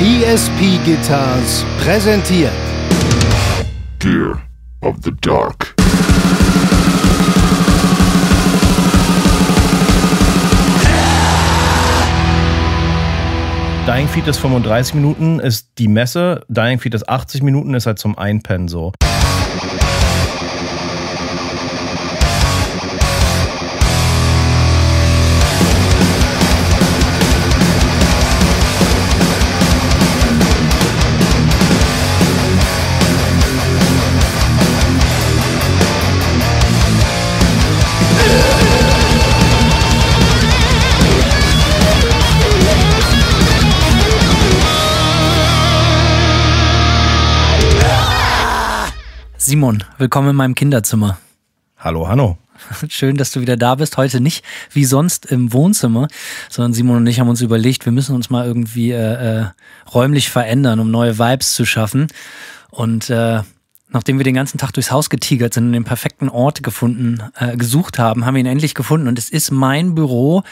ESP Guitars präsentiert Gear of the Dark Dying Feet ist 35 Minuten, ist die Messe. Dying Feet ist 80 Minuten, ist halt zum Einpennen so. Simon, willkommen in meinem Kinderzimmer. Hallo, Hanno. Schön, dass du wieder da bist. Heute nicht wie sonst im Wohnzimmer, sondern Simon und ich haben uns überlegt, wir müssen uns mal irgendwie äh, äh, räumlich verändern, um neue Vibes zu schaffen. Und äh, nachdem wir den ganzen Tag durchs Haus getigert sind und den perfekten Ort gefunden, äh, gesucht haben, haben wir ihn endlich gefunden. Und es ist mein Büro,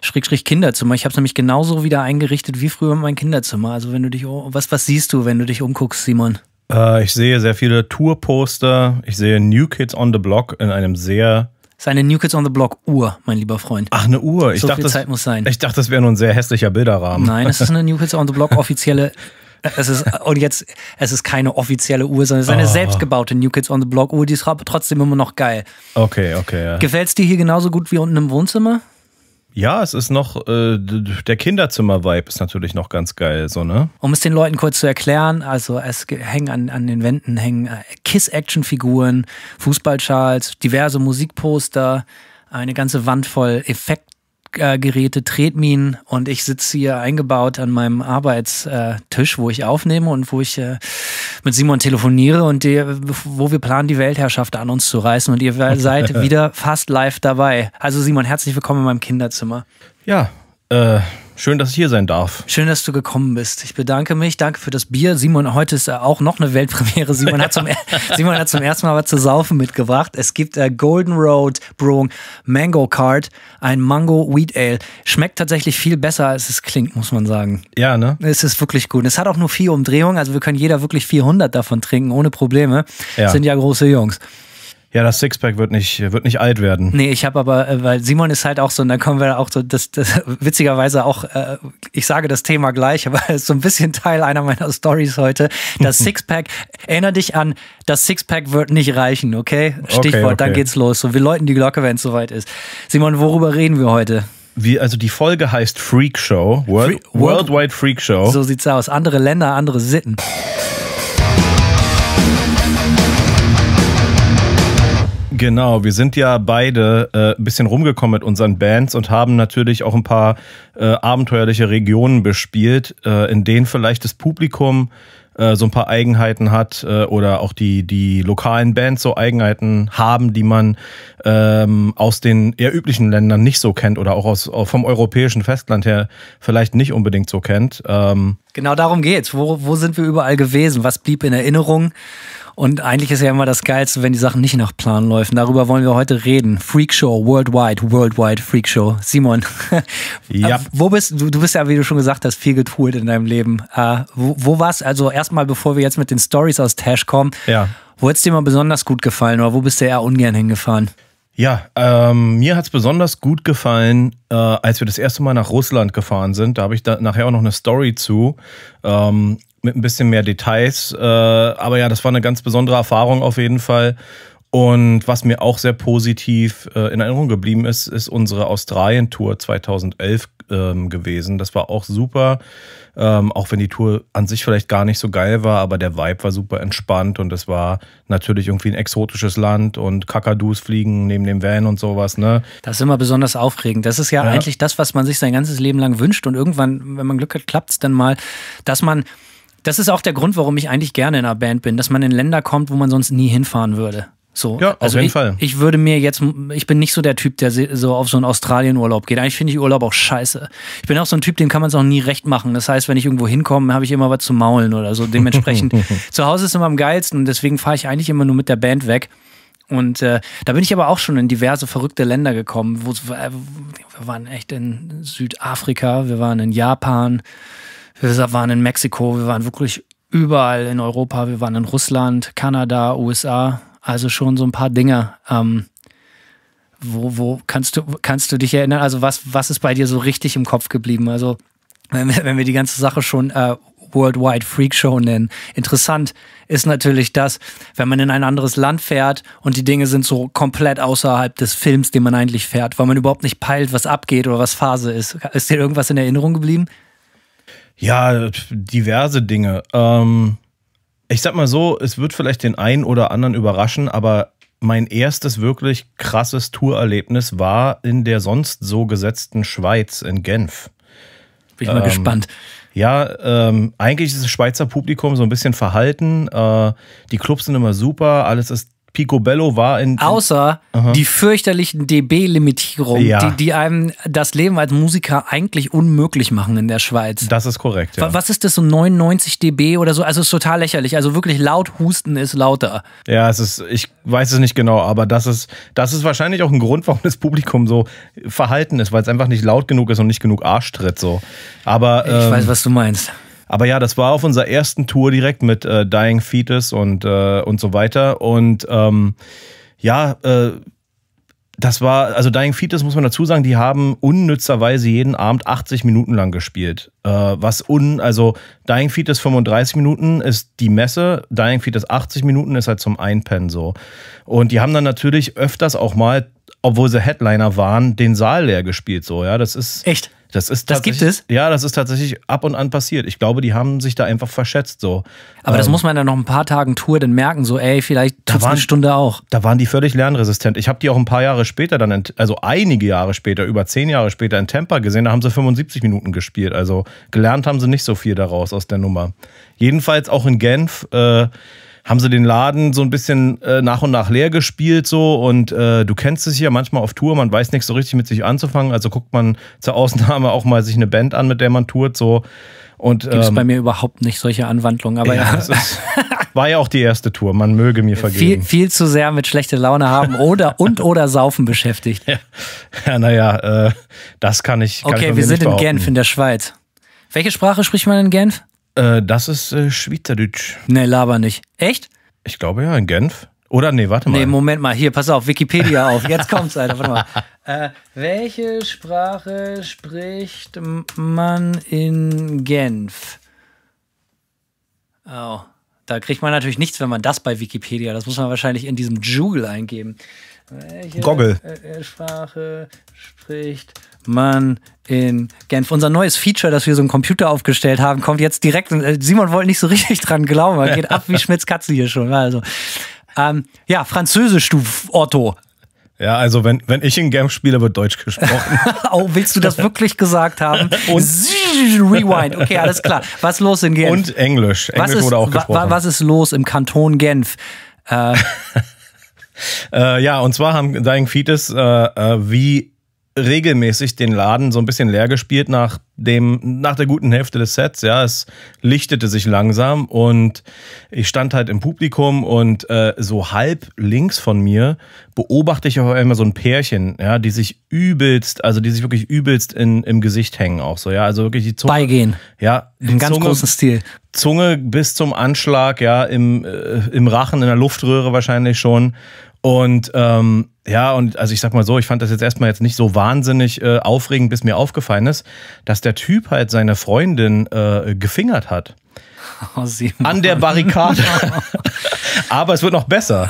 Schrägstrich Kinderzimmer. Ich habe es nämlich genauso wieder eingerichtet wie früher mein Kinderzimmer. Also wenn du dich, oh, was, was siehst du, wenn du dich umguckst, Simon? Äh, ich sehe sehr viele Tour-Poster. Ich sehe New Kids on the Block in einem sehr Seine New Kids on the Block Uhr, mein lieber Freund. Ach, eine Uhr. Ich so dachte, viel Zeit das, muss sein. Ich dachte, das wäre nur ein sehr hässlicher Bilderrahmen. Nein, es ist eine New Kids on the Block offizielle. es ist, und jetzt, es ist keine offizielle Uhr, sondern es ist eine oh. selbstgebaute New Kids on the Block Uhr, die ist trotzdem immer noch geil. Okay, okay. Ja. Gefällt es dir hier genauso gut wie unten im Wohnzimmer? Ja, es ist noch, äh, der Kinderzimmer-Vibe ist natürlich noch ganz geil, so, ne? Um es den Leuten kurz zu erklären, also es hängen an, an den Wänden hängen äh, Kiss-Action-Figuren, Fußballschals, diverse Musikposter, eine ganze Wand voll Effekt Aufnahmegeräte, Tretminen und ich sitze hier eingebaut an meinem Arbeitstisch, wo ich aufnehme und wo ich äh, mit Simon telefoniere und die, wo wir planen, die Weltherrschaft an uns zu reißen und ihr seid wieder fast live dabei. Also Simon, herzlich willkommen in meinem Kinderzimmer. Ja, äh, Schön, dass ich hier sein darf. Schön, dass du gekommen bist. Ich bedanke mich. Danke für das Bier. Simon, heute ist äh, auch noch eine Weltpremiere. Simon, hat, zum, Simon hat zum ersten Mal was zu saufen mitgebracht. Es gibt äh, Golden Road Brewing Mango Card, ein Mango Wheat Ale. Schmeckt tatsächlich viel besser, als es klingt, muss man sagen. Ja, ne? Es ist wirklich gut. Es hat auch nur vier Umdrehungen. Also wir können jeder wirklich 400 davon trinken, ohne Probleme. Ja. Sind ja große Jungs. Ja, das Sixpack wird nicht, wird nicht alt werden. Nee, ich habe aber, äh, weil Simon ist halt auch so, und dann kommen wir auch so, das, das witzigerweise auch, äh, ich sage das Thema gleich, aber es ist so ein bisschen Teil einer meiner Stories heute. Das Sixpack, erinnere dich an, das Sixpack wird nicht reichen, okay? Stichwort, okay, okay. dann geht's los. So, wir läuten die Glocke, wenn es soweit ist. Simon, worüber reden wir heute? Wie, also die Folge heißt Freak Show, World, Free Worldwide Freak Show. So sieht's aus. Andere Länder, andere Sitten. Genau, wir sind ja beide äh, ein bisschen rumgekommen mit unseren Bands und haben natürlich auch ein paar äh, abenteuerliche Regionen bespielt, äh, in denen vielleicht das Publikum äh, so ein paar Eigenheiten hat äh, oder auch die, die lokalen Bands so Eigenheiten haben, die man ähm, aus den eher üblichen Ländern nicht so kennt oder auch aus, vom europäischen Festland her vielleicht nicht unbedingt so kennt. Ähm genau darum geht's. Wo, wo sind wir überall gewesen? Was blieb in Erinnerung? Und eigentlich ist ja immer das Geilste, wenn die Sachen nicht nach Plan laufen. Darüber wollen wir heute reden. Freakshow, Worldwide, Worldwide Freakshow. Simon, ja. Äh, wo bist du? Du bist ja, wie du schon gesagt hast, viel getoolt in deinem Leben. Äh, wo, wo warst also erstmal, bevor wir jetzt mit den Stories aus Tash kommen, ja. wo hat es dir mal besonders gut gefallen oder wo bist du eher ungern hingefahren? Ja, ähm, mir hat es besonders gut gefallen, äh, als wir das erste Mal nach Russland gefahren sind. Da habe ich da nachher auch noch eine Story zu. Ähm, mit ein bisschen mehr Details. Äh, aber ja, das war eine ganz besondere Erfahrung auf jeden Fall. Und was mir auch sehr positiv äh, in Erinnerung geblieben ist, ist unsere Australien-Tour 2011 ähm, gewesen. Das war auch super, ähm, auch wenn die Tour an sich vielleicht gar nicht so geil war, aber der Vibe war super entspannt und es war natürlich irgendwie ein exotisches Land und Kakadus fliegen neben dem Van und sowas. Ne? Das ist immer besonders aufregend. Das ist ja, ja. eigentlich das, was man sich sein ganzes Leben lang wünscht und irgendwann, wenn man Glück hat, klappt es dann mal, dass man das ist auch der Grund, warum ich eigentlich gerne in einer Band bin, dass man in Länder kommt, wo man sonst nie hinfahren würde. So. Ja, also auf jeden ich, Fall. Ich würde mir jetzt, ich bin nicht so der Typ, der so auf so einen Australien-Urlaub geht. Eigentlich finde ich Urlaub auch scheiße. Ich bin auch so ein Typ, dem kann man es auch nie recht machen. Das heißt, wenn ich irgendwo hinkomme, habe ich immer was zu maulen oder so. Dementsprechend, zu Hause ist immer am geilsten und deswegen fahre ich eigentlich immer nur mit der Band weg. Und äh, da bin ich aber auch schon in diverse verrückte Länder gekommen. Wo, äh, wir waren echt in Südafrika, wir waren in Japan, wir waren in Mexiko, wir waren wirklich überall in Europa, wir waren in Russland, Kanada, USA, also schon so ein paar Dinge. Ähm, wo, wo kannst du, kannst du dich erinnern? Also, was, was ist bei dir so richtig im Kopf geblieben? Also, wenn wir, wenn wir die ganze Sache schon äh, Worldwide Freak Show nennen. Interessant ist natürlich das, wenn man in ein anderes Land fährt und die Dinge sind so komplett außerhalb des Films, den man eigentlich fährt, weil man überhaupt nicht peilt, was abgeht oder was Phase ist. Ist dir irgendwas in Erinnerung geblieben? Ja, diverse Dinge. Ähm, ich sag mal so, es wird vielleicht den einen oder anderen überraschen, aber mein erstes wirklich krasses Tourerlebnis war in der sonst so gesetzten Schweiz in Genf. Bin ich mal ähm, gespannt. Ja, ähm, eigentlich ist das Schweizer Publikum so ein bisschen verhalten. Äh, die Clubs sind immer super, alles ist Picobello war in. Außer Aha. die fürchterlichen DB-Limitierungen, ja. die, die, einem das Leben als Musiker eigentlich unmöglich machen in der Schweiz. Das ist korrekt. Ja. Was ist das, so 99 dB oder so? Also es ist total lächerlich. Also wirklich laut husten ist lauter. Ja, es ist, ich weiß es nicht genau, aber das ist, das ist wahrscheinlich auch ein Grund, warum das Publikum so verhalten ist, weil es einfach nicht laut genug ist und nicht genug Arschtritt so. Aber. Ähm, ich weiß, ähm, was du meinst. Aber ja, das war auf unserer ersten Tour direkt mit äh, Dying Fetus und, äh, und so weiter. Und ähm, ja, äh, das war, also Dying Fetus muss man dazu sagen, die haben unnützerweise jeden Abend 80 Minuten lang gespielt. Äh, was un, also Dying Fetus 35 Minuten ist die Messe, Dying Fetus 80 Minuten ist halt zum Einpennen so. Und die haben dann natürlich öfters auch mal, obwohl sie Headliner waren, den Saal leer gespielt so, ja. Das ist. Echt? Das ist das gibt es? Ja, das ist tatsächlich ab und an passiert. Ich glaube, die haben sich da einfach verschätzt so. Aber ähm, das muss man dann noch ein paar Tagen Tour dann merken, so ey, vielleicht da waren, eine Stunde auch. Da waren die völlig lernresistent. Ich habe die auch ein paar Jahre später dann, in, also einige Jahre später, über zehn Jahre später in Tampa gesehen, da haben sie 75 Minuten gespielt. Also gelernt haben sie nicht so viel daraus aus der Nummer. Jedenfalls auch in Genf äh, haben sie den Laden so ein bisschen äh, nach und nach leer gespielt so und äh, du kennst es ja manchmal auf Tour, man weiß nicht so richtig mit sich anzufangen, also guckt man zur Ausnahme auch mal sich eine Band an, mit der man tourt so und ähm, bei mir überhaupt nicht solche Anwandlungen, aber ja. ja. Ist, war ja auch die erste Tour, man möge mir vergeben. Viel, viel zu sehr mit schlechter Laune haben oder und oder saufen beschäftigt. Ja, naja, äh, das kann ich. Kann okay, ich wir sind in Genf in der Schweiz. Welche Sprache spricht man in Genf? Äh, das ist äh, Schweizerdeutsch. Nee, laber nicht. Echt? Ich glaube ja, in Genf. Oder nee, warte mal. Nee, Moment mal, hier, pass auf, Wikipedia auf. Jetzt kommt's, Alter, warte mal. Äh, welche Sprache spricht man in Genf? Oh, da kriegt man natürlich nichts, wenn man das bei Wikipedia, das muss man wahrscheinlich in diesem Jugel eingeben. Welche Goggle. Äh, äh, Sprache spricht man in Genf. Unser neues Feature, dass wir so einen Computer aufgestellt haben, kommt jetzt direkt. Äh, Simon wollte nicht so richtig dran glauben, er geht ab wie Schmitz Katze hier schon. Also, ähm, ja, Französisch, du Otto. Ja, also wenn, wenn ich in Genf spiele, wird Deutsch gesprochen. oh, willst du das wirklich gesagt haben? Und Rewind. Okay, alles klar. Was ist los in Genf? Und Englisch. Englisch ist, wurde auch gesprochen. was ist los im Kanton Genf? Äh, äh, ja, und zwar haben Dying Fetus äh, äh, wie regelmäßig den Laden so ein bisschen leer gespielt nach dem nach der guten Hälfte des Sets. Ja, es lichtete sich langsam und ich stand halt im Publikum und äh, so halb links von mir beobachte ich auf einmal so ein Pärchen, ja, die sich übelst, also die sich wirklich übelst in, im Gesicht hängen auch so, ja, also wirklich die Zunge beigehen. Ja, im ganz Zunge, großen Stil. Zunge bis zum Anschlag, ja, im äh, im Rachen in der Luftröhre wahrscheinlich schon und ähm, ja, und also ich sag mal so, ich fand das jetzt erstmal jetzt nicht so wahnsinnig äh, aufregend, bis mir aufgefallen ist, dass der Typ halt seine Freundin äh, gefingert hat. an der Barrikade. Aber es wird noch besser.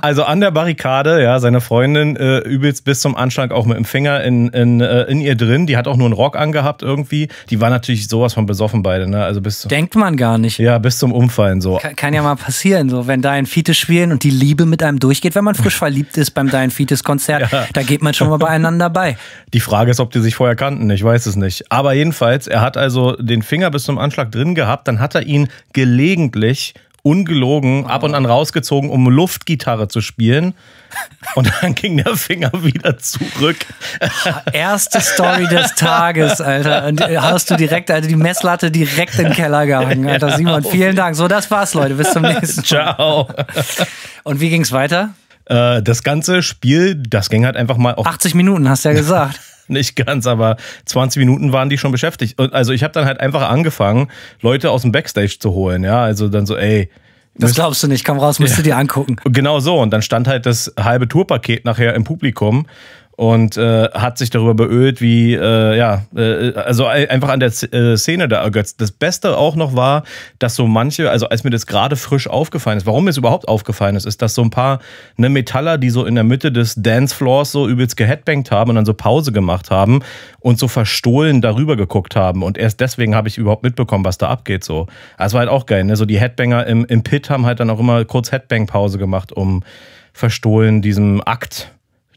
Also an der Barrikade, ja, seine Freundin äh, übelst bis zum Anschlag auch mit dem Finger in, in, äh, in ihr drin. Die hat auch nur einen Rock angehabt irgendwie. Die war natürlich sowas von besoffen beide, ne? Also bis Denkt man gar nicht. Ja, bis zum Umfallen so. Kann, kann ja mal passieren, so wenn Dein Fietes spielen und die Liebe mit einem durchgeht, wenn man frisch verliebt ist beim Dein Fietes Konzert, ja. da geht man schon mal beieinander bei. Die Frage ist, ob die sich vorher kannten, ich weiß es nicht. Aber jedenfalls, er hat also den Finger bis zum Anschlag drin gehabt, dann hat hat er ihn gelegentlich ungelogen oh. ab und an rausgezogen, um Luftgitarre zu spielen. Und dann ging der Finger wieder zurück. Erste Story des Tages, Alter. Und äh, hast du direkt, Alter, also die Messlatte direkt in den Keller gehangen, Alter. Simon, vielen Dank. So, das war's, Leute. Bis zum nächsten Mal. Ciao. Und wie ging's weiter? Äh, das ganze Spiel, das ging halt einfach mal auf. 80 Minuten, hast du ja gesagt nicht ganz, aber 20 Minuten waren die schon beschäftigt. Und also ich habe dann halt einfach angefangen, Leute aus dem Backstage zu holen, ja. Also dann so, ey, das glaubst du nicht, komm raus, musst ja. du dir angucken. Genau so. Und dann stand halt das halbe Tourpaket nachher im Publikum und äh, hat sich darüber beölt, wie, äh, ja, äh, also einfach an der äh, Szene da ergötzt. Das Beste auch noch war, dass so manche, also als mir das gerade frisch aufgefallen ist, warum mir es überhaupt aufgefallen ist, ist, dass so ein paar ne, Metaller, die so in der Mitte des Dancefloors so übelst geheadbankt haben und dann so Pause gemacht haben und so verstohlen darüber geguckt haben. Und erst deswegen habe ich überhaupt mitbekommen, was da abgeht. So. Das war halt auch geil, ne? So die Headbanger im, im Pit haben halt dann auch immer kurz Headbang-Pause gemacht, um verstohlen diesem Akt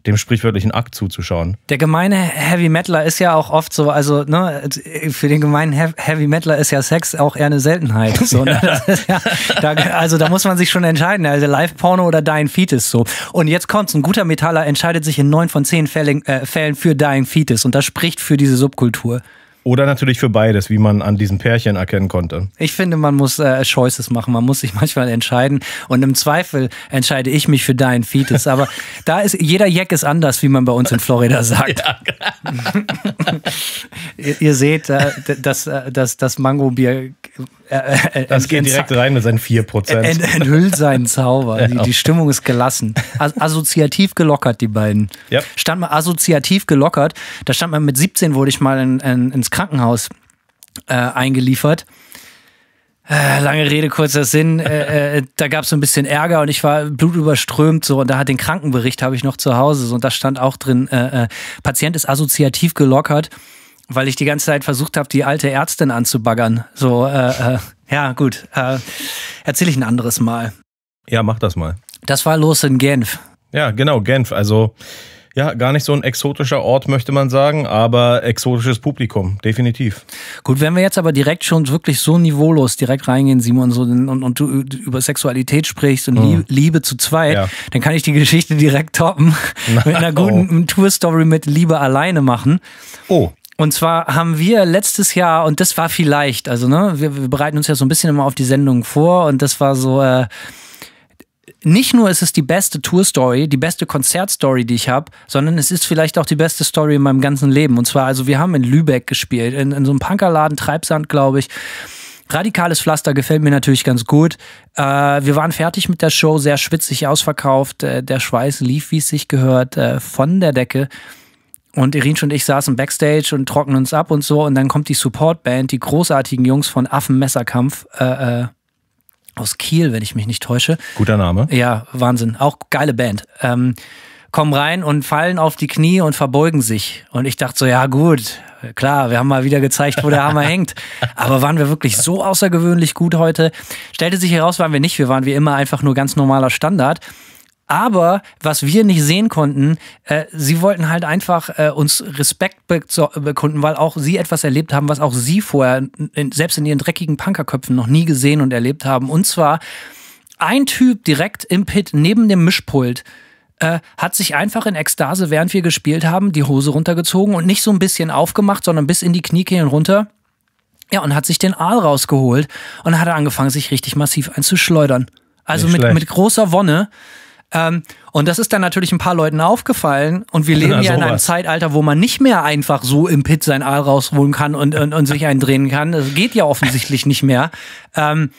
dem sprichwörtlichen Akt zuzuschauen. Der gemeine Heavy Metaler ist ja auch oft so, also ne, für den gemeinen He Heavy Metaler ist ja Sex auch eher eine Seltenheit. So, ne? ja. ne? ja, da, also da muss man sich schon entscheiden, also Live-Porno oder Dying Fetus so. Und jetzt kommt's, ein guter Metaller entscheidet sich in neun von zehn Fällen, äh, Fällen für Dying Fetus und das spricht für diese Subkultur. Oder natürlich für beides, wie man an diesen Pärchen erkennen konnte. Ich finde, man muss äh, Choices machen. Man muss sich manchmal entscheiden. Und im Zweifel entscheide ich mich für deinen Fetus. Aber da ist jeder Jack ist anders, wie man bei uns in Florida sagt. ihr, ihr, seht, äh, das, äh, das, das Mango-Bier äh, äh, das geht direkt rein mit seinen 4%. Ent enthüllt seinen Zauber. Die, die, Stimmung ist gelassen. assoziativ gelockert, die beiden. Yep. Stand mal assoziativ gelockert. Da stand man mit 17, wurde ich mal in, in, ins Krankenhaus äh, eingeliefert. Äh, lange Rede, kurzer Sinn. Äh, äh da gab es so ein bisschen Ärger und ich war blutüberströmt so und da hat den Krankenbericht habe ich noch zu Hause so, und da stand auch drin, äh, Patient ist assoziativ gelockert, weil ich die ganze Zeit versucht habe, die alte Ärztin anzubaggern. So, ja gut, erzähle ich ein anderes Mal. Ja, mach das mal. Das war los in Genf. Ja, genau, Genf. Also ja, gar nicht so ein exotischer Ort, möchte man sagen, aber exotisches Publikum, definitiv. Gut, wenn wir jetzt aber direkt schon wirklich so niveaulos direkt reingehen, Simon, so, und, und du über Sexualität sprichst und hm. Liebe zu zweit, ja. dann kann ich die Geschichte direkt toppen Na, mit einer oh. guten oh. Tour-Story mit Liebe alleine machen. Oh. Und zwar haben wir letztes Jahr, und das war vielleicht, also ne, wir, wir bereiten uns ja so ein bisschen immer auf die Sendung vor und das war so, äh, nicht nur ist es die beste Tour-Story, die beste Konzert-Story, die ich habe, sondern es ist vielleicht auch die beste Story in meinem ganzen Leben. Und zwar, also wir haben in Lübeck gespielt, in, in so einem Punkerladen, Treibsand, glaube ich. Radikales Pflaster gefällt mir natürlich ganz gut. Äh, wir waren fertig mit der Show, sehr schwitzig ausverkauft. Äh, der Schweiß lief, wie es sich gehört, äh, von der Decke. Und Irinsch und ich saßen backstage und trocknen uns ab und so. Und dann kommt die Support-Band, die großartigen Jungs von Affenmesserkampf, äh, äh aus Kiel, wenn ich mich nicht täusche. Guter Name. Ja, Wahnsinn. Auch geile Band. Ähm, kommen rein und fallen auf die Knie und verbeugen sich. Und ich dachte so, ja gut, klar, wir haben mal wieder gezeigt, wo der Hammer hängt. Aber waren wir wirklich so außergewöhnlich gut heute? Stellte sich heraus, waren wir nicht. Wir waren wie immer einfach nur ganz normaler Standard. Aber was wir nicht sehen konnten, äh, sie wollten halt einfach äh, uns Respekt be bekunden, weil auch sie etwas erlebt haben, was auch sie vorher in, selbst in ihren dreckigen Punkerköpfen noch nie gesehen und erlebt haben. Und zwar ein Typ direkt im Pit neben dem Mischpult. Äh, hat sich einfach in Ekstase, während wir gespielt haben, die Hose runtergezogen und nicht so ein bisschen aufgemacht, sondern bis in die Kniekehlen runter. Ja, und hat sich den Aal rausgeholt und hat angefangen, sich richtig massiv einzuschleudern. Also mit, mit großer Wonne. Ähm, und das ist dann natürlich ein paar Leuten aufgefallen. Und wir leben ja, ja in einem Zeitalter, wo man nicht mehr einfach so im Pit sein Aal rausholen kann und, und, und sich eindrehen kann. Das geht ja offensichtlich nicht mehr. Ähm,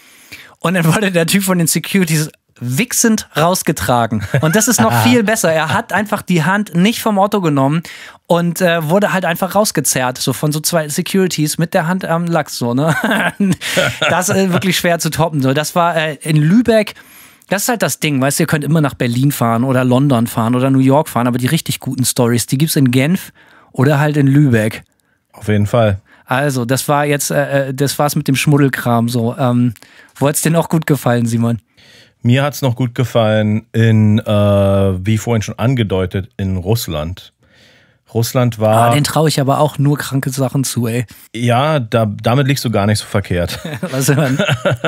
und dann wurde der Typ von den Securities wichsend rausgetragen. Und das ist noch viel besser. Er hat einfach die Hand nicht vom Auto genommen und äh, wurde halt einfach rausgezerrt, so von so zwei Securities mit der Hand am Lachs, so, ne? das ist wirklich schwer zu toppen, so. Das war äh, in Lübeck das ist halt das Ding, weißt du, ihr könnt immer nach Berlin fahren oder London fahren oder New York fahren, aber die richtig guten Stories, die gibt's in Genf oder halt in Lübeck. Auf jeden Fall. Also, das war jetzt, äh, äh das war's mit dem Schmuddelkram so. Ähm, wo hat's denn auch gut gefallen, Simon? Mir hat's noch gut gefallen in, äh, wie vorhin schon angedeutet, in Russland. Russland war. Ah, den traue ich aber auch nur kranke Sachen zu, ey. Ja, da, damit liegst du gar nicht so verkehrt. Was denn?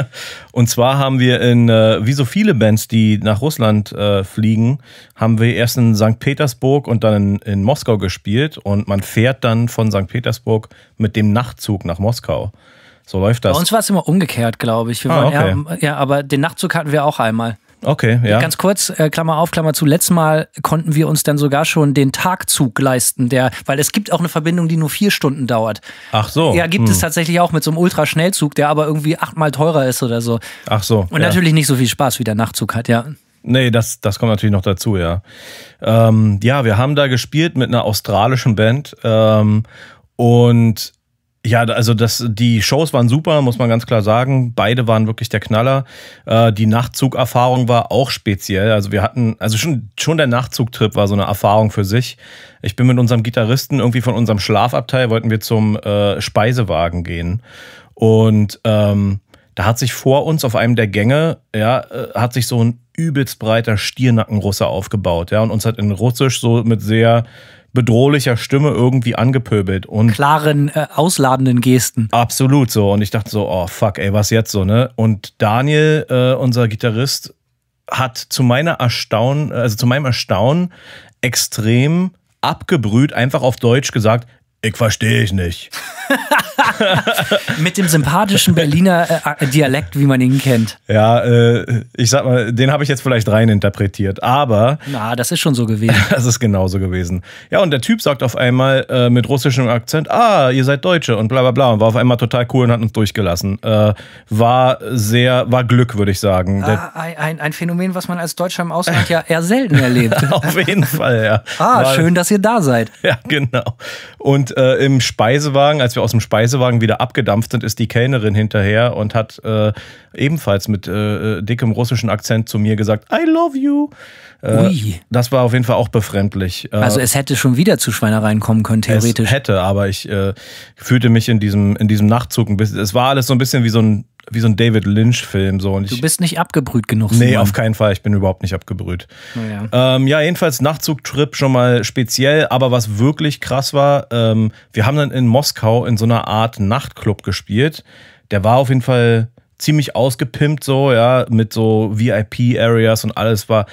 Und zwar haben wir in, äh, wie so viele Bands, die nach Russland äh, fliegen, haben wir erst in St. Petersburg und dann in, in Moskau gespielt. Und man fährt dann von St. Petersburg mit dem Nachtzug nach Moskau. So läuft das. Bei uns war es immer umgekehrt, glaube ich. Ah, okay. eher, ja, aber den Nachtzug hatten wir auch einmal. Okay, ja. Ganz kurz, äh, Klammer auf, Klammer zu. Letztes Mal konnten wir uns dann sogar schon den Tagzug leisten, der, weil es gibt auch eine Verbindung, die nur vier Stunden dauert. Ach so. Ja, gibt hm. es tatsächlich auch mit so einem Ultraschnellzug, der aber irgendwie achtmal teurer ist oder so. Ach so. Und ja. natürlich nicht so viel Spaß, wie der Nachtzug hat, ja. Nee, das, das kommt natürlich noch dazu, ja. Ähm, ja, wir haben da gespielt mit einer australischen Band ähm, und ja, also das, die Shows waren super, muss man ganz klar sagen. Beide waren wirklich der Knaller. Äh, die Nachtzugerfahrung war auch speziell. Also wir hatten, also schon, schon der Nachtzugtrip war so eine Erfahrung für sich. Ich bin mit unserem Gitarristen irgendwie von unserem Schlafabteil wollten wir zum äh, Speisewagen gehen. Und ähm, da hat sich vor uns auf einem der Gänge, ja, äh, hat sich so ein übelst breiter Stiernackenrusse aufgebaut, ja, und uns hat in Russisch so mit sehr bedrohlicher Stimme irgendwie angepöbelt und klaren äh, ausladenden Gesten. Absolut so und ich dachte so, oh fuck, ey, was jetzt so, ne? Und Daniel, äh, unser Gitarrist hat zu meiner Erstaunen, äh, also zu meinem Erstaunen extrem abgebrüht einfach auf Deutsch gesagt, ich verstehe ich nicht. Mit dem sympathischen Berliner äh, äh, Dialekt, wie man ihn kennt. Ja, äh, ich sag mal, den habe ich jetzt vielleicht rein interpretiert, aber. Na, das ist schon so gewesen. das ist genauso gewesen. Ja, und der Typ sagt auf einmal äh, mit russischem Akzent, ah, ihr seid Deutsche und bla bla bla. Und war auf einmal total cool und hat uns durchgelassen. Äh, war sehr, war Glück, würde ich sagen. Ah, ein, ein, Phänomen, was man als Deutscher im Ausland ja eher selten erlebt. auf jeden Fall, ja. Ah, war, schön, dass ihr da seid. Ja, genau. Und und äh, im Speisewagen, als wir aus dem Speisewagen wieder abgedampft sind, ist die Kellnerin hinterher und hat äh, ebenfalls mit äh, äh dickem russischen Akzent zu mir gesagt, I love you. Äh, Ui. Das war auf jeden Fall auch befremdlich. Äh, also es hätte schon wieder zu Schweinereien kommen können, theoretisch. Es hätte, aber ich fühlte mich in diesem, in diesem Nachtzug ein bisschen, es war alles so ein bisschen wie so ein wie so ein David Lynch-Film. So. du bist nicht abgebrüht genug. Nee, Mann. auf keinen Fall. Ich bin überhaupt nicht abgebrüht. Oh ja, ähm, ja jedenfalls Nachtzugtrip schon mal speziell. Aber was wirklich krass war, ähm, wir haben dann in Moskau in so einer Art Nachtclub gespielt. Der war auf jeden Fall ziemlich ausgepimpt so, ja, mit so VIP-Areas und alles war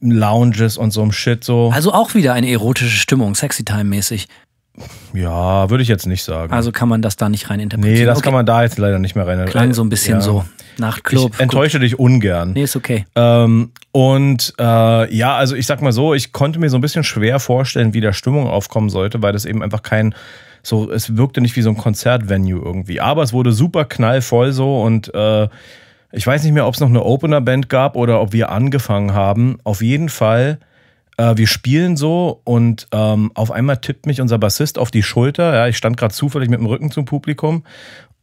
Lounges und so einem Shit so. Also auch wieder eine erotische Stimmung, Sexy Time mäßig. Ja, würde ich jetzt nicht sagen. Also kann man das da nicht rein interpretieren. Nee, das okay. kann man da jetzt leider nicht mehr rein interpretieren. Klein äh, so ein bisschen ja. so Nachtclub. Ich enttäusche Gut. dich ungern. Nee, ist okay. Ähm, und äh, ja, also ich sag mal so, ich konnte mir so ein bisschen schwer vorstellen, wie da Stimmung aufkommen sollte, weil das eben einfach kein so, es wirkte nicht wie so ein Konzertvenue irgendwie. Aber es wurde super knallvoll so und äh, ich weiß nicht mehr, ob es noch eine Opener-Band gab oder ob wir angefangen haben. Auf jeden Fall äh, wir spielen so und ähm, auf einmal tippt mich unser Bassist auf die Schulter. Ja, ich stand gerade zufällig mit dem Rücken zum Publikum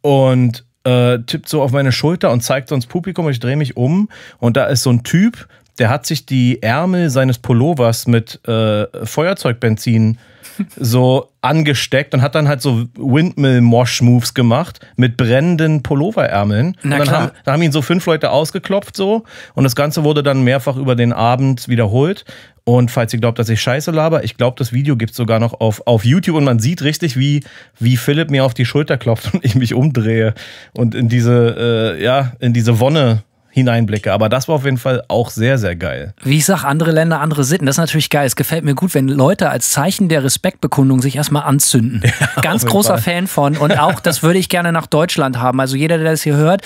und äh, tippt so auf meine Schulter und zeigt so ins Publikum. Ich drehe mich um und da ist so ein Typ, der hat sich die Ärmel seines Pullovers mit äh, Feuerzeugbenzin so angesteckt und hat dann halt so Windmill-Mosh-Moves gemacht mit brennenden Pulloverärmeln. Na und dann haben, dann haben, ihn so fünf Leute ausgeklopft so und das Ganze wurde dann mehrfach über den Abend wiederholt. Und falls ihr glaubt, dass ich Scheiße laber, ich glaube, das Video gibt es sogar noch auf, auf YouTube und man sieht richtig, wie, wie Philipp mir auf die Schulter klopft und ich mich umdrehe und in diese, äh, ja, in diese Wonne hineinblicke. Aber das war auf jeden Fall auch sehr, sehr geil. Wie ich sage, andere Länder, andere Sitten. Das ist natürlich geil. Es gefällt mir gut, wenn Leute als Zeichen der Respektbekundung sich erstmal anzünden. Ja, Ganz großer Fall. Fan von. Und auch das würde ich gerne nach Deutschland haben. Also jeder, der das hier hört,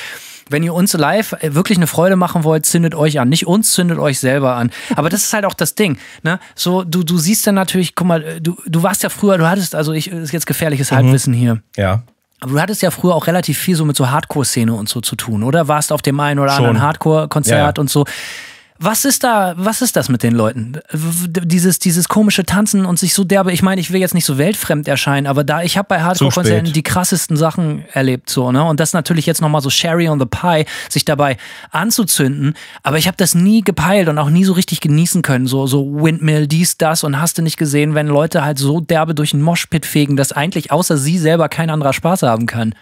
wenn ihr uns live äh, wirklich eine Freude machen wollt, zündet euch an. Nicht uns, zündet euch selber an. Aber das ist halt auch das Ding. Ne? So, du, du siehst dann natürlich, guck mal, äh, du, du warst ja früher, du hattest, also ich, ist jetzt gefährliches mhm. Halbwissen hier. Ja. Aber du hattest ja früher auch relativ viel so mit so Hardcore-Szene und so zu tun, oder? Warst auf dem einen oder anderen Hardcore-Konzert ja, ja. und so. Was ist da, was ist das mit den Leuten? Dieses, dieses komische Tanzen und sich so derbe, ich meine, ich will jetzt nicht so weltfremd erscheinen, aber da, ich habe bei Hardcore-Konzerten die krassesten Sachen erlebt, so, ne? Und das natürlich jetzt nochmal so Sherry on the Pie, sich dabei anzuzünden, aber ich habe das nie gepeilt und auch nie so richtig genießen können, so, so Windmill, dies, das und hast du nicht gesehen, wenn Leute halt so derbe durch den Moshpit fegen, dass eigentlich außer sie selber kein anderer Spaß haben kann.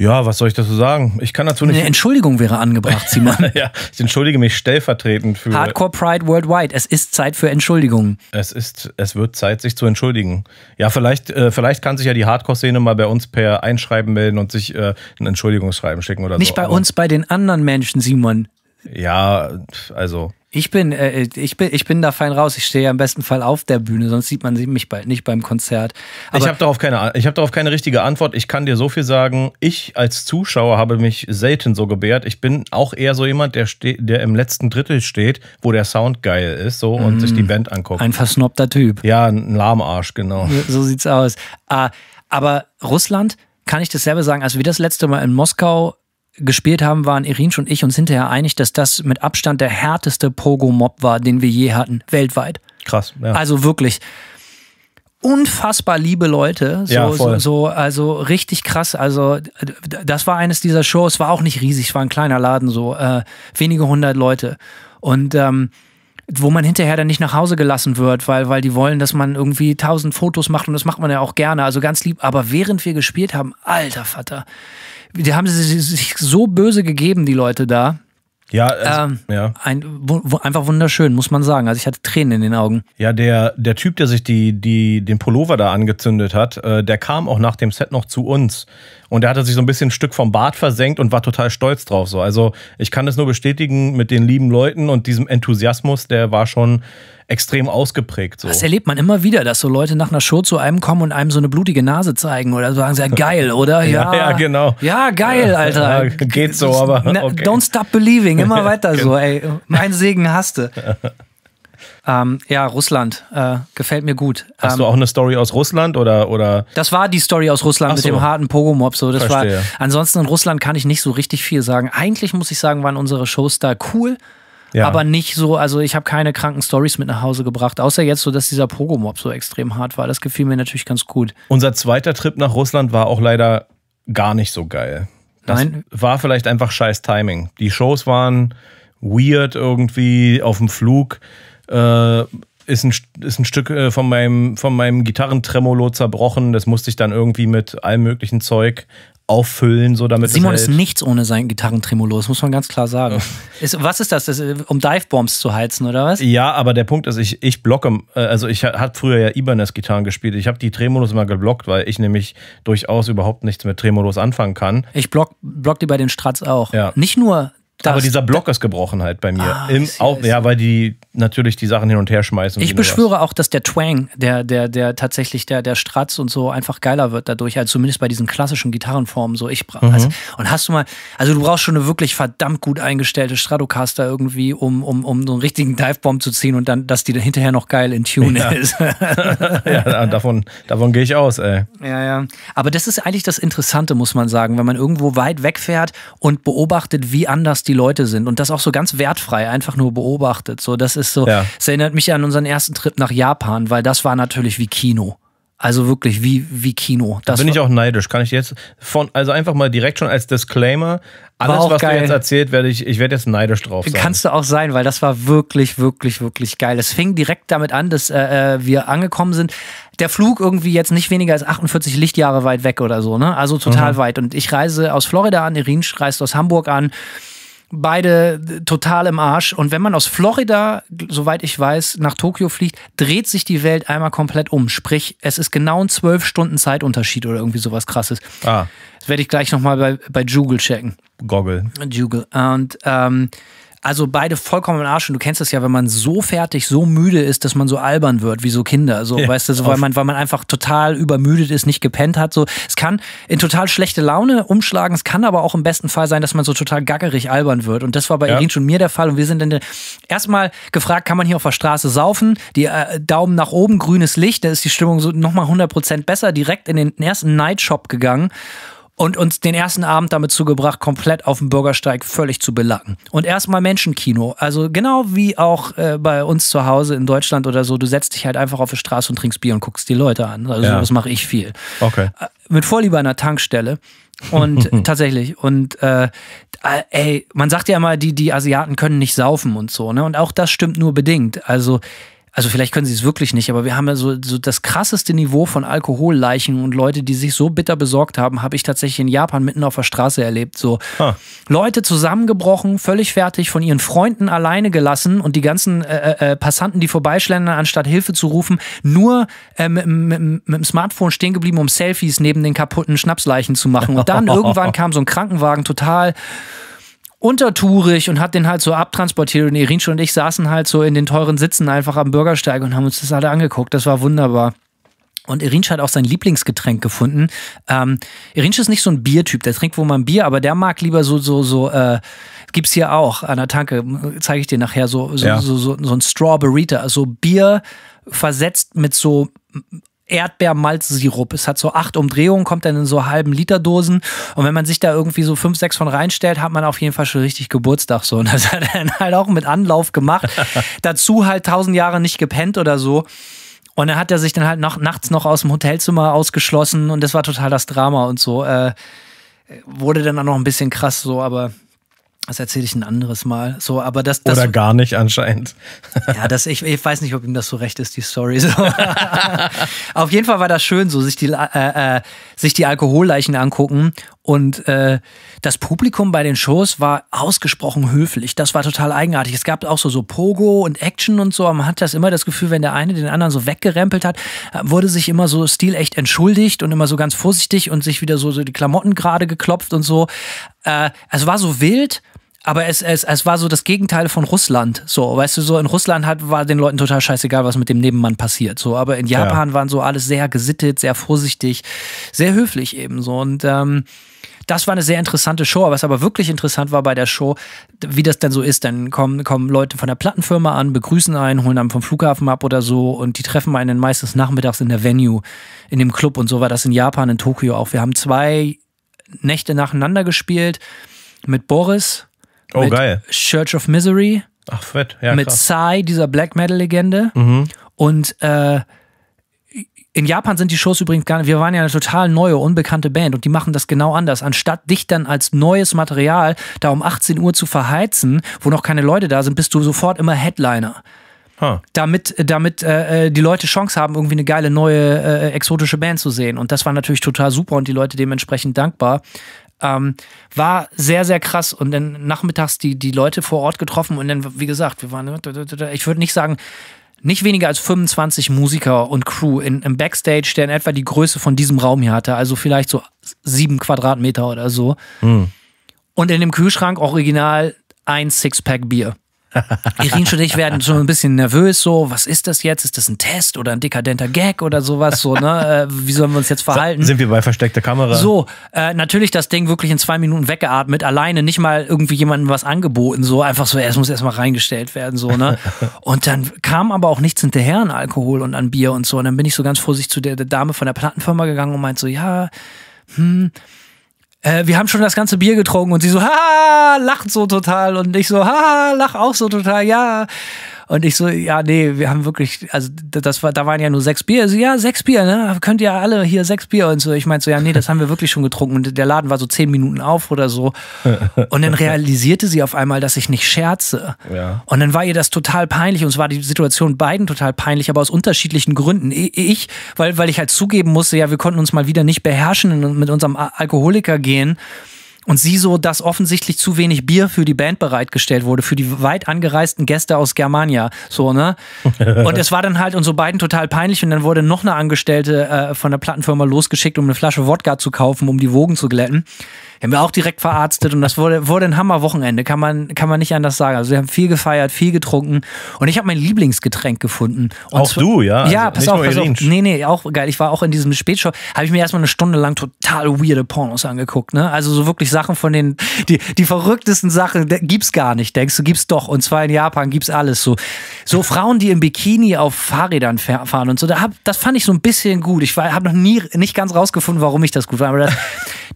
Ja, was soll ich dazu sagen? Ich kann dazu nicht. Eine Entschuldigung wäre angebracht, Simon. ja, ich entschuldige mich stellvertretend für. Hardcore Pride Worldwide. Es ist Zeit für Entschuldigungen. Es ist, es wird Zeit, sich zu entschuldigen. Ja, vielleicht, äh, vielleicht kann sich ja die Hardcore-Szene mal bei uns per Einschreiben melden und sich äh, ein Entschuldigungsschreiben schicken oder nicht so. Nicht bei uns, bei den anderen Menschen, Simon. Ja, also. Ich bin, äh, ich bin, ich bin da fein raus. Ich stehe ja im besten Fall auf der Bühne, sonst sieht man mich bald nicht beim Konzert. Aber ich habe darauf keine, ich habe darauf keine richtige Antwort. Ich kann dir so viel sagen. Ich als Zuschauer habe mich selten so gebärt. Ich bin auch eher so jemand, der steht, der im letzten Drittel steht, wo der Sound geil ist, so und mm, sich die mm. Band anguckt. Ein versnobter Typ. Ja, ein Lahmarsch, genau. So sieht's aus. Ah, aber Russland, kann ich dasselbe sagen, Also wie das letzte Mal in Moskau gespielt haben, waren Irinsch und ich uns hinterher einig, dass das mit Abstand der härteste Pogo-Mob war, den wir je hatten, weltweit. Krass, ja. Also wirklich unfassbar liebe Leute. So, ja, so, so, also richtig krass. Also, das war eines dieser Shows, war auch nicht riesig, war ein kleiner Laden, so äh, wenige hundert Leute. Und ähm, wo man hinterher dann nicht nach Hause gelassen wird, weil, weil die wollen, dass man irgendwie tausend Fotos macht und das macht man ja auch gerne, also ganz lieb. Aber während wir gespielt haben, alter Vater, die haben sie sich so böse gegeben, die Leute da. Ja, also, ähm, ja. Ein, einfach wunderschön, muss man sagen. Also ich hatte Tränen in den Augen. Ja, der, der Typ, der sich die, die, den Pullover da angezündet hat, äh, der kam auch nach dem Set noch zu uns. Und der hatte sich so ein bisschen ein Stück vom Bart versenkt und war total stolz drauf. So. Also ich kann es nur bestätigen mit den lieben Leuten und diesem Enthusiasmus, der war schon extrem ausgeprägt. So. Das erlebt man immer wieder, dass so Leute nach einer Show zu einem kommen und einem so eine blutige Nase zeigen oder sagen sie, ja, geil, oder? Ja, ja, ja, genau. Ja, geil, Alter. Ja, geht so, aber. Ne, okay. Don't stop believing, immer weiter so, genau. ey. Mein Segen haste. Ähm, ja, Russland äh, gefällt mir gut. Hast du ähm, auch eine Story aus Russland oder oder? Das war die Story aus Russland Ach mit dem harten Pogomob. So, das Verstehe. war. Ansonsten in Russland kann ich nicht so richtig viel sagen. Eigentlich muss ich sagen, waren unsere Shows da cool. Ja. Aber nicht so, also ich habe keine kranken Stories mit nach Hause gebracht, außer jetzt so, dass dieser Pogo-Mob so extrem hart war. Das gefiel mir natürlich ganz gut. Unser zweiter Trip nach Russland war auch leider gar nicht so geil. Das Nein. war vielleicht einfach scheiß Timing. Die Shows waren weird irgendwie auf dem Flug. Äh, ist ein, ist ein Stück äh, von meinem, von meinem Gitarrentremolo zerbrochen. Das musste ich dann irgendwie mit allem möglichen Zeug auffüllen, so damit Simon ist nichts ohne sein Gitarrentremolo, das muss man ganz klar sagen. ist, was ist das? das ist, um Dive-Bombs zu heizen, oder was? Ja, aber der Punkt ist, ich, ich blocke, äh, also ich habe früher ja Ibanez-Gitarren gespielt. Ich habe die Tremolos immer geblockt, weil ich nämlich durchaus überhaupt nichts mit Tremolos anfangen kann. Ich block, block die bei den Strats auch. Ja. Nicht nur das, aber dieser Block ist gebrochen halt bei mir. Ah, Im, auch, ja, weil die natürlich die Sachen hin und her schmeißen. Ich beschwöre auch, dass der Twang, der, der, der tatsächlich der, der Stratz und so einfach geiler wird dadurch, als zumindest bei diesen klassischen Gitarrenformen so ich brauche. Mhm. Also, und hast du mal, also du brauchst schon eine wirklich verdammt gut eingestellte Stratocaster irgendwie, um, um, um so einen richtigen Divebomb zu ziehen und dann, dass die dann hinterher noch geil in Tune ja. ist. ja, davon, davon gehe ich aus, ey. Ja, ja. Aber das ist eigentlich das Interessante, muss man sagen, wenn man irgendwo weit wegfährt und beobachtet, wie anders die die Leute sind und das auch so ganz wertfrei einfach nur beobachtet. So, das ist so, ja. das erinnert mich an unseren ersten Trip nach Japan, weil das war natürlich wie Kino. Also wirklich wie, wie Kino. Das da bin ich auch neidisch. Kann ich jetzt von, also einfach mal direkt schon als Disclaimer, alles, was geil. du jetzt erzählt, werde ich, ich werde jetzt neidisch drauf sein. Kannst du auch sein, weil das war wirklich, wirklich, wirklich geil. Es fing direkt damit an, dass äh, äh wir angekommen sind. Der Flug irgendwie jetzt nicht weniger als 48 Lichtjahre weit weg oder so, ne? Also total mhm. weit. Und ich reise aus Florida an, Irin reist aus Hamburg an beide äh, total im Arsch. Und wenn man aus Florida, soweit ich weiß, nach Tokio fliegt, dreht sich die Welt einmal komplett um. Sprich, es ist genau ein zwölf Stunden Zeitunterschied oder irgendwie sowas krasses. Ah. Das werde ich gleich nochmal bei, bei Jugal checken. Goggle. Jugal. Und ähm, also beide vollkommen im Arsch. Und du kennst das ja, wenn man so fertig, so müde ist, dass man so albern wird wie so Kinder. So, ja, weißt du, so, weil, man, weil man einfach total übermüdet ist, nicht gepennt hat. So, es kann in total schlechte Laune umschlagen. Es kann aber auch im besten Fall sein, dass man so total gaggerig albern wird. Und das war bei ja. Irin schon mir der Fall. Und wir sind dann erstmal gefragt, kann man hier auf der Straße saufen? Die äh, Daumen nach oben, grünes Licht. Da ist die Stimmung so nochmal 100 Prozent besser. Direkt in den ersten Nightshop gegangen und uns den ersten Abend damit zugebracht, komplett auf dem Bürgersteig völlig zu belacken. Und erstmal Menschenkino. Also genau wie auch äh, bei uns zu Hause in Deutschland oder so, du setzt dich halt einfach auf die Straße und trinkst Bier und guckst die Leute an. Also ja. das mache ich viel. Okay. Äh, mit Vorliebe an der Tankstelle. Und tatsächlich, und äh, äh, ey, man sagt ja immer, die, die Asiaten können nicht saufen und so, ne? Und auch das stimmt nur bedingt. Also also vielleicht können sie es wirklich nicht, aber wir haben ja so, so das krasseste Niveau von Alkoholleichen und Leute, die sich so bitter besorgt haben, habe ich tatsächlich in Japan mitten auf der Straße erlebt. So ah. Leute zusammengebrochen, völlig fertig, von ihren Freunden alleine gelassen und die ganzen äh, äh, äh Passanten, die vorbeischlendern, anstatt Hilfe zu rufen, nur äh, mit, mit, mit, dem Smartphone stehen geblieben, um Selfies neben den kaputten Schnapsleichen zu machen. Und dann irgendwann kam so ein Krankenwagen total untertourig und hat den halt so abtransportiert. Und Irinsch und ich saßen halt so in den teuren Sitzen einfach am Bürgersteig und haben uns das alle angeguckt. Das war wunderbar. Und Irinsch hat auch sein Lieblingsgetränk gefunden. Ähm, Irinsch ist nicht so ein Biertyp, der trinkt wohl mal ein Bier, aber der mag lieber so, so, so, äh, gibt's hier auch an der Tanke, zeige ich dir nachher, so, so, ja. so, so, so ein Strawberry, also Bier versetzt mit so Erdbeermalzsirup. Es hat so acht Umdrehungen, kommt dann in so halben Liter Dosen. Und wenn man sich da irgendwie so fünf, sechs von reinstellt, hat man auf jeden Fall schon richtig Geburtstag so. Und das hat er dann halt auch mit Anlauf gemacht. Dazu halt tausend Jahre nicht gepennt oder so. Und dann hat er sich dann halt noch, nachts noch aus dem Hotelzimmer ausgeschlossen und das war total das Drama und so. Äh, wurde dann auch noch ein bisschen krass so, aber das erzähle ich ein anderes Mal. So, aber das, das Oder gar nicht anscheinend. ja, das, ich, ich, weiß nicht, ob ihm das so recht ist, die Story. So. Auf jeden Fall war das schön, so sich die, äh, äh, sich die Alkoholleichen angucken. Und äh, das Publikum bei den Shows war ausgesprochen höflich. Das war total eigenartig. Es gab auch so, so Pogo und Action und so. Man hat das immer das Gefühl, wenn der eine den anderen so weggerempelt hat, wurde sich immer so stilecht entschuldigt und immer so ganz vorsichtig und sich wieder so, so die Klamotten gerade geklopft und so äh, es also war so wild, aber es, es, es war so das Gegenteil von Russland. So, weißt du, so in Russland hat, war den Leuten total scheißegal, was mit dem Nebenmann passiert. So, aber in Japan ja. waren so alles sehr gesittet, sehr vorsichtig, sehr höflich eben so. Und ähm, das war eine sehr interessante Show. Was aber wirklich interessant war bei der Show, wie das denn so ist, dann kommen, kommen Leute von der Plattenfirma an, begrüßen einen, holen einen vom Flughafen ab oder so und die treffen einen meistens nachmittags in der Venue, in dem Club und so war das in Japan, in Tokio auch. Wir haben zwei Nächte nacheinander gespielt. Mit Boris. Oh, mit geil. Church of Misery. Ach, fett. Ja, mit Psy, dieser Black Metal-Legende. Mhm. Und äh, in Japan sind die Shows übrigens gar nicht, wir waren ja eine total neue, unbekannte Band und die machen das genau anders. Anstatt dich dann als neues Material da um 18 Uhr zu verheizen, wo noch keine Leute da sind, bist du sofort immer Headliner. Huh. damit, damit äh, äh, die Leute Chance haben, irgendwie eine geile neue äh, exotische Band zu sehen. Und das war natürlich total super und die Leute dementsprechend dankbar. Ähm, war sehr, sehr krass und dann nachmittags die, die Leute vor Ort getroffen und dann, wie gesagt, wir waren, ich würde nicht sagen, nicht weniger als 25 Musiker und Crew in, im Backstage, der in etwa die Größe von diesem Raum hier hatte, also vielleicht so sieben Quadratmeter oder so. Hm. Und in dem Kühlschrank original ein Sixpack Bier. Irin und ich werden schon ein bisschen nervös, so, was ist das jetzt? Ist das ein Test oder ein dekadenter Gag oder sowas? So, ne? Äh, wie sollen wir uns jetzt verhalten? Sind wir bei versteckter Kamera? So, äh, natürlich das Ding wirklich in zwei Minuten weggeatmet, alleine nicht mal irgendwie jemandem was angeboten, so einfach so, es muss erstmal reingestellt werden, so, ne? Und dann kam aber auch nichts hinterher an Alkohol und an Bier und so. Und dann bin ich so ganz vorsichtig zu der, der Dame von der Plattenfirma gegangen und meinte so, ja, hm, äh, wir haben schon das ganze Bier getrunken und sie so, ha, lacht so total und ich so, ha, lach auch so total, ja. Und ich so, ja, nee, wir haben wirklich, also das war, da waren ja nur sechs Bier. Also, ja, sechs Bier, ne? Könnt ihr alle hier sechs Bier und so. Ich meinte so, ja, nee, das haben wir wirklich schon getrunken. Und der Laden war so zehn Minuten auf oder so. Und dann realisierte sie auf einmal, dass ich nicht scherze. Ja. Und dann war ihr das total peinlich. Und es war die Situation beiden total peinlich, aber aus unterschiedlichen Gründen. E-, e-, ich, weil, weil ich halt zugeben musste, ja, wir konnten uns mal wieder nicht beherrschen und mit unserem Alkoholiker gehen. Und sie so, dass offensichtlich zu wenig Bier für die Band bereitgestellt wurde, für die weit angereisten Gäste aus Germania. So, ne? und es war dann halt unsere so beiden total peinlich und dann wurde noch eine Angestellte äh, von der Plattenfirma losgeschickt, um eine Flasche Wodka zu kaufen, um die Wogen zu glätten haben wir auch direkt verarztet und das wurde, wurde ein Hammer-Wochenende, kann man, kann man nicht anders sagen. Also wir haben viel gefeiert, viel getrunken und ich habe mein Lieblingsgetränk gefunden. Und auch zwar, du, ja? Ja, also pass auf, pass auf. Nee, nee, auch geil. Ich war auch in diesem Spätshop, habe ich mir erstmal eine Stunde lang total weirde Pornos angeguckt, ne? Also so wirklich Sachen von den, die, die verrücktesten Sachen gibt es gar nicht, denkst du, gibt's doch. Und zwar in Japan gibt es alles so. So Frauen, die im Bikini auf Fahrrädern fahren und so, da hab, das fand ich so ein bisschen gut. Ich habe noch nie, nicht ganz rausgefunden, warum ich das gut fand, aber das,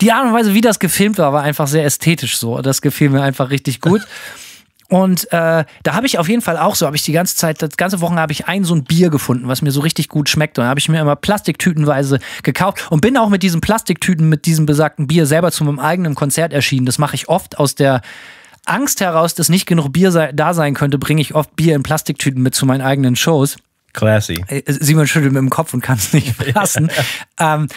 die Art und Weise, wie das gefällt, gefilmt war, war einfach sehr ästhetisch so. Das gefiel mir einfach richtig gut. Und äh, da habe ich auf jeden Fall auch so, habe ich die ganze Zeit, das ganze Wochen habe ich ein so ein Bier gefunden, was mir so richtig gut schmeckt. Und da habe ich mir immer plastiktütenweise gekauft und bin auch mit diesen Plastiktüten, mit diesem besagten Bier selber zu meinem eigenen Konzert erschienen. Das mache ich oft aus der Angst heraus, dass nicht genug Bier sei, da sein könnte, bringe ich oft Bier in Plastiktüten mit zu meinen eigenen Shows. Classy. Äh, äh, Simon schüttelt mit dem Kopf und kann es nicht fassen. ähm,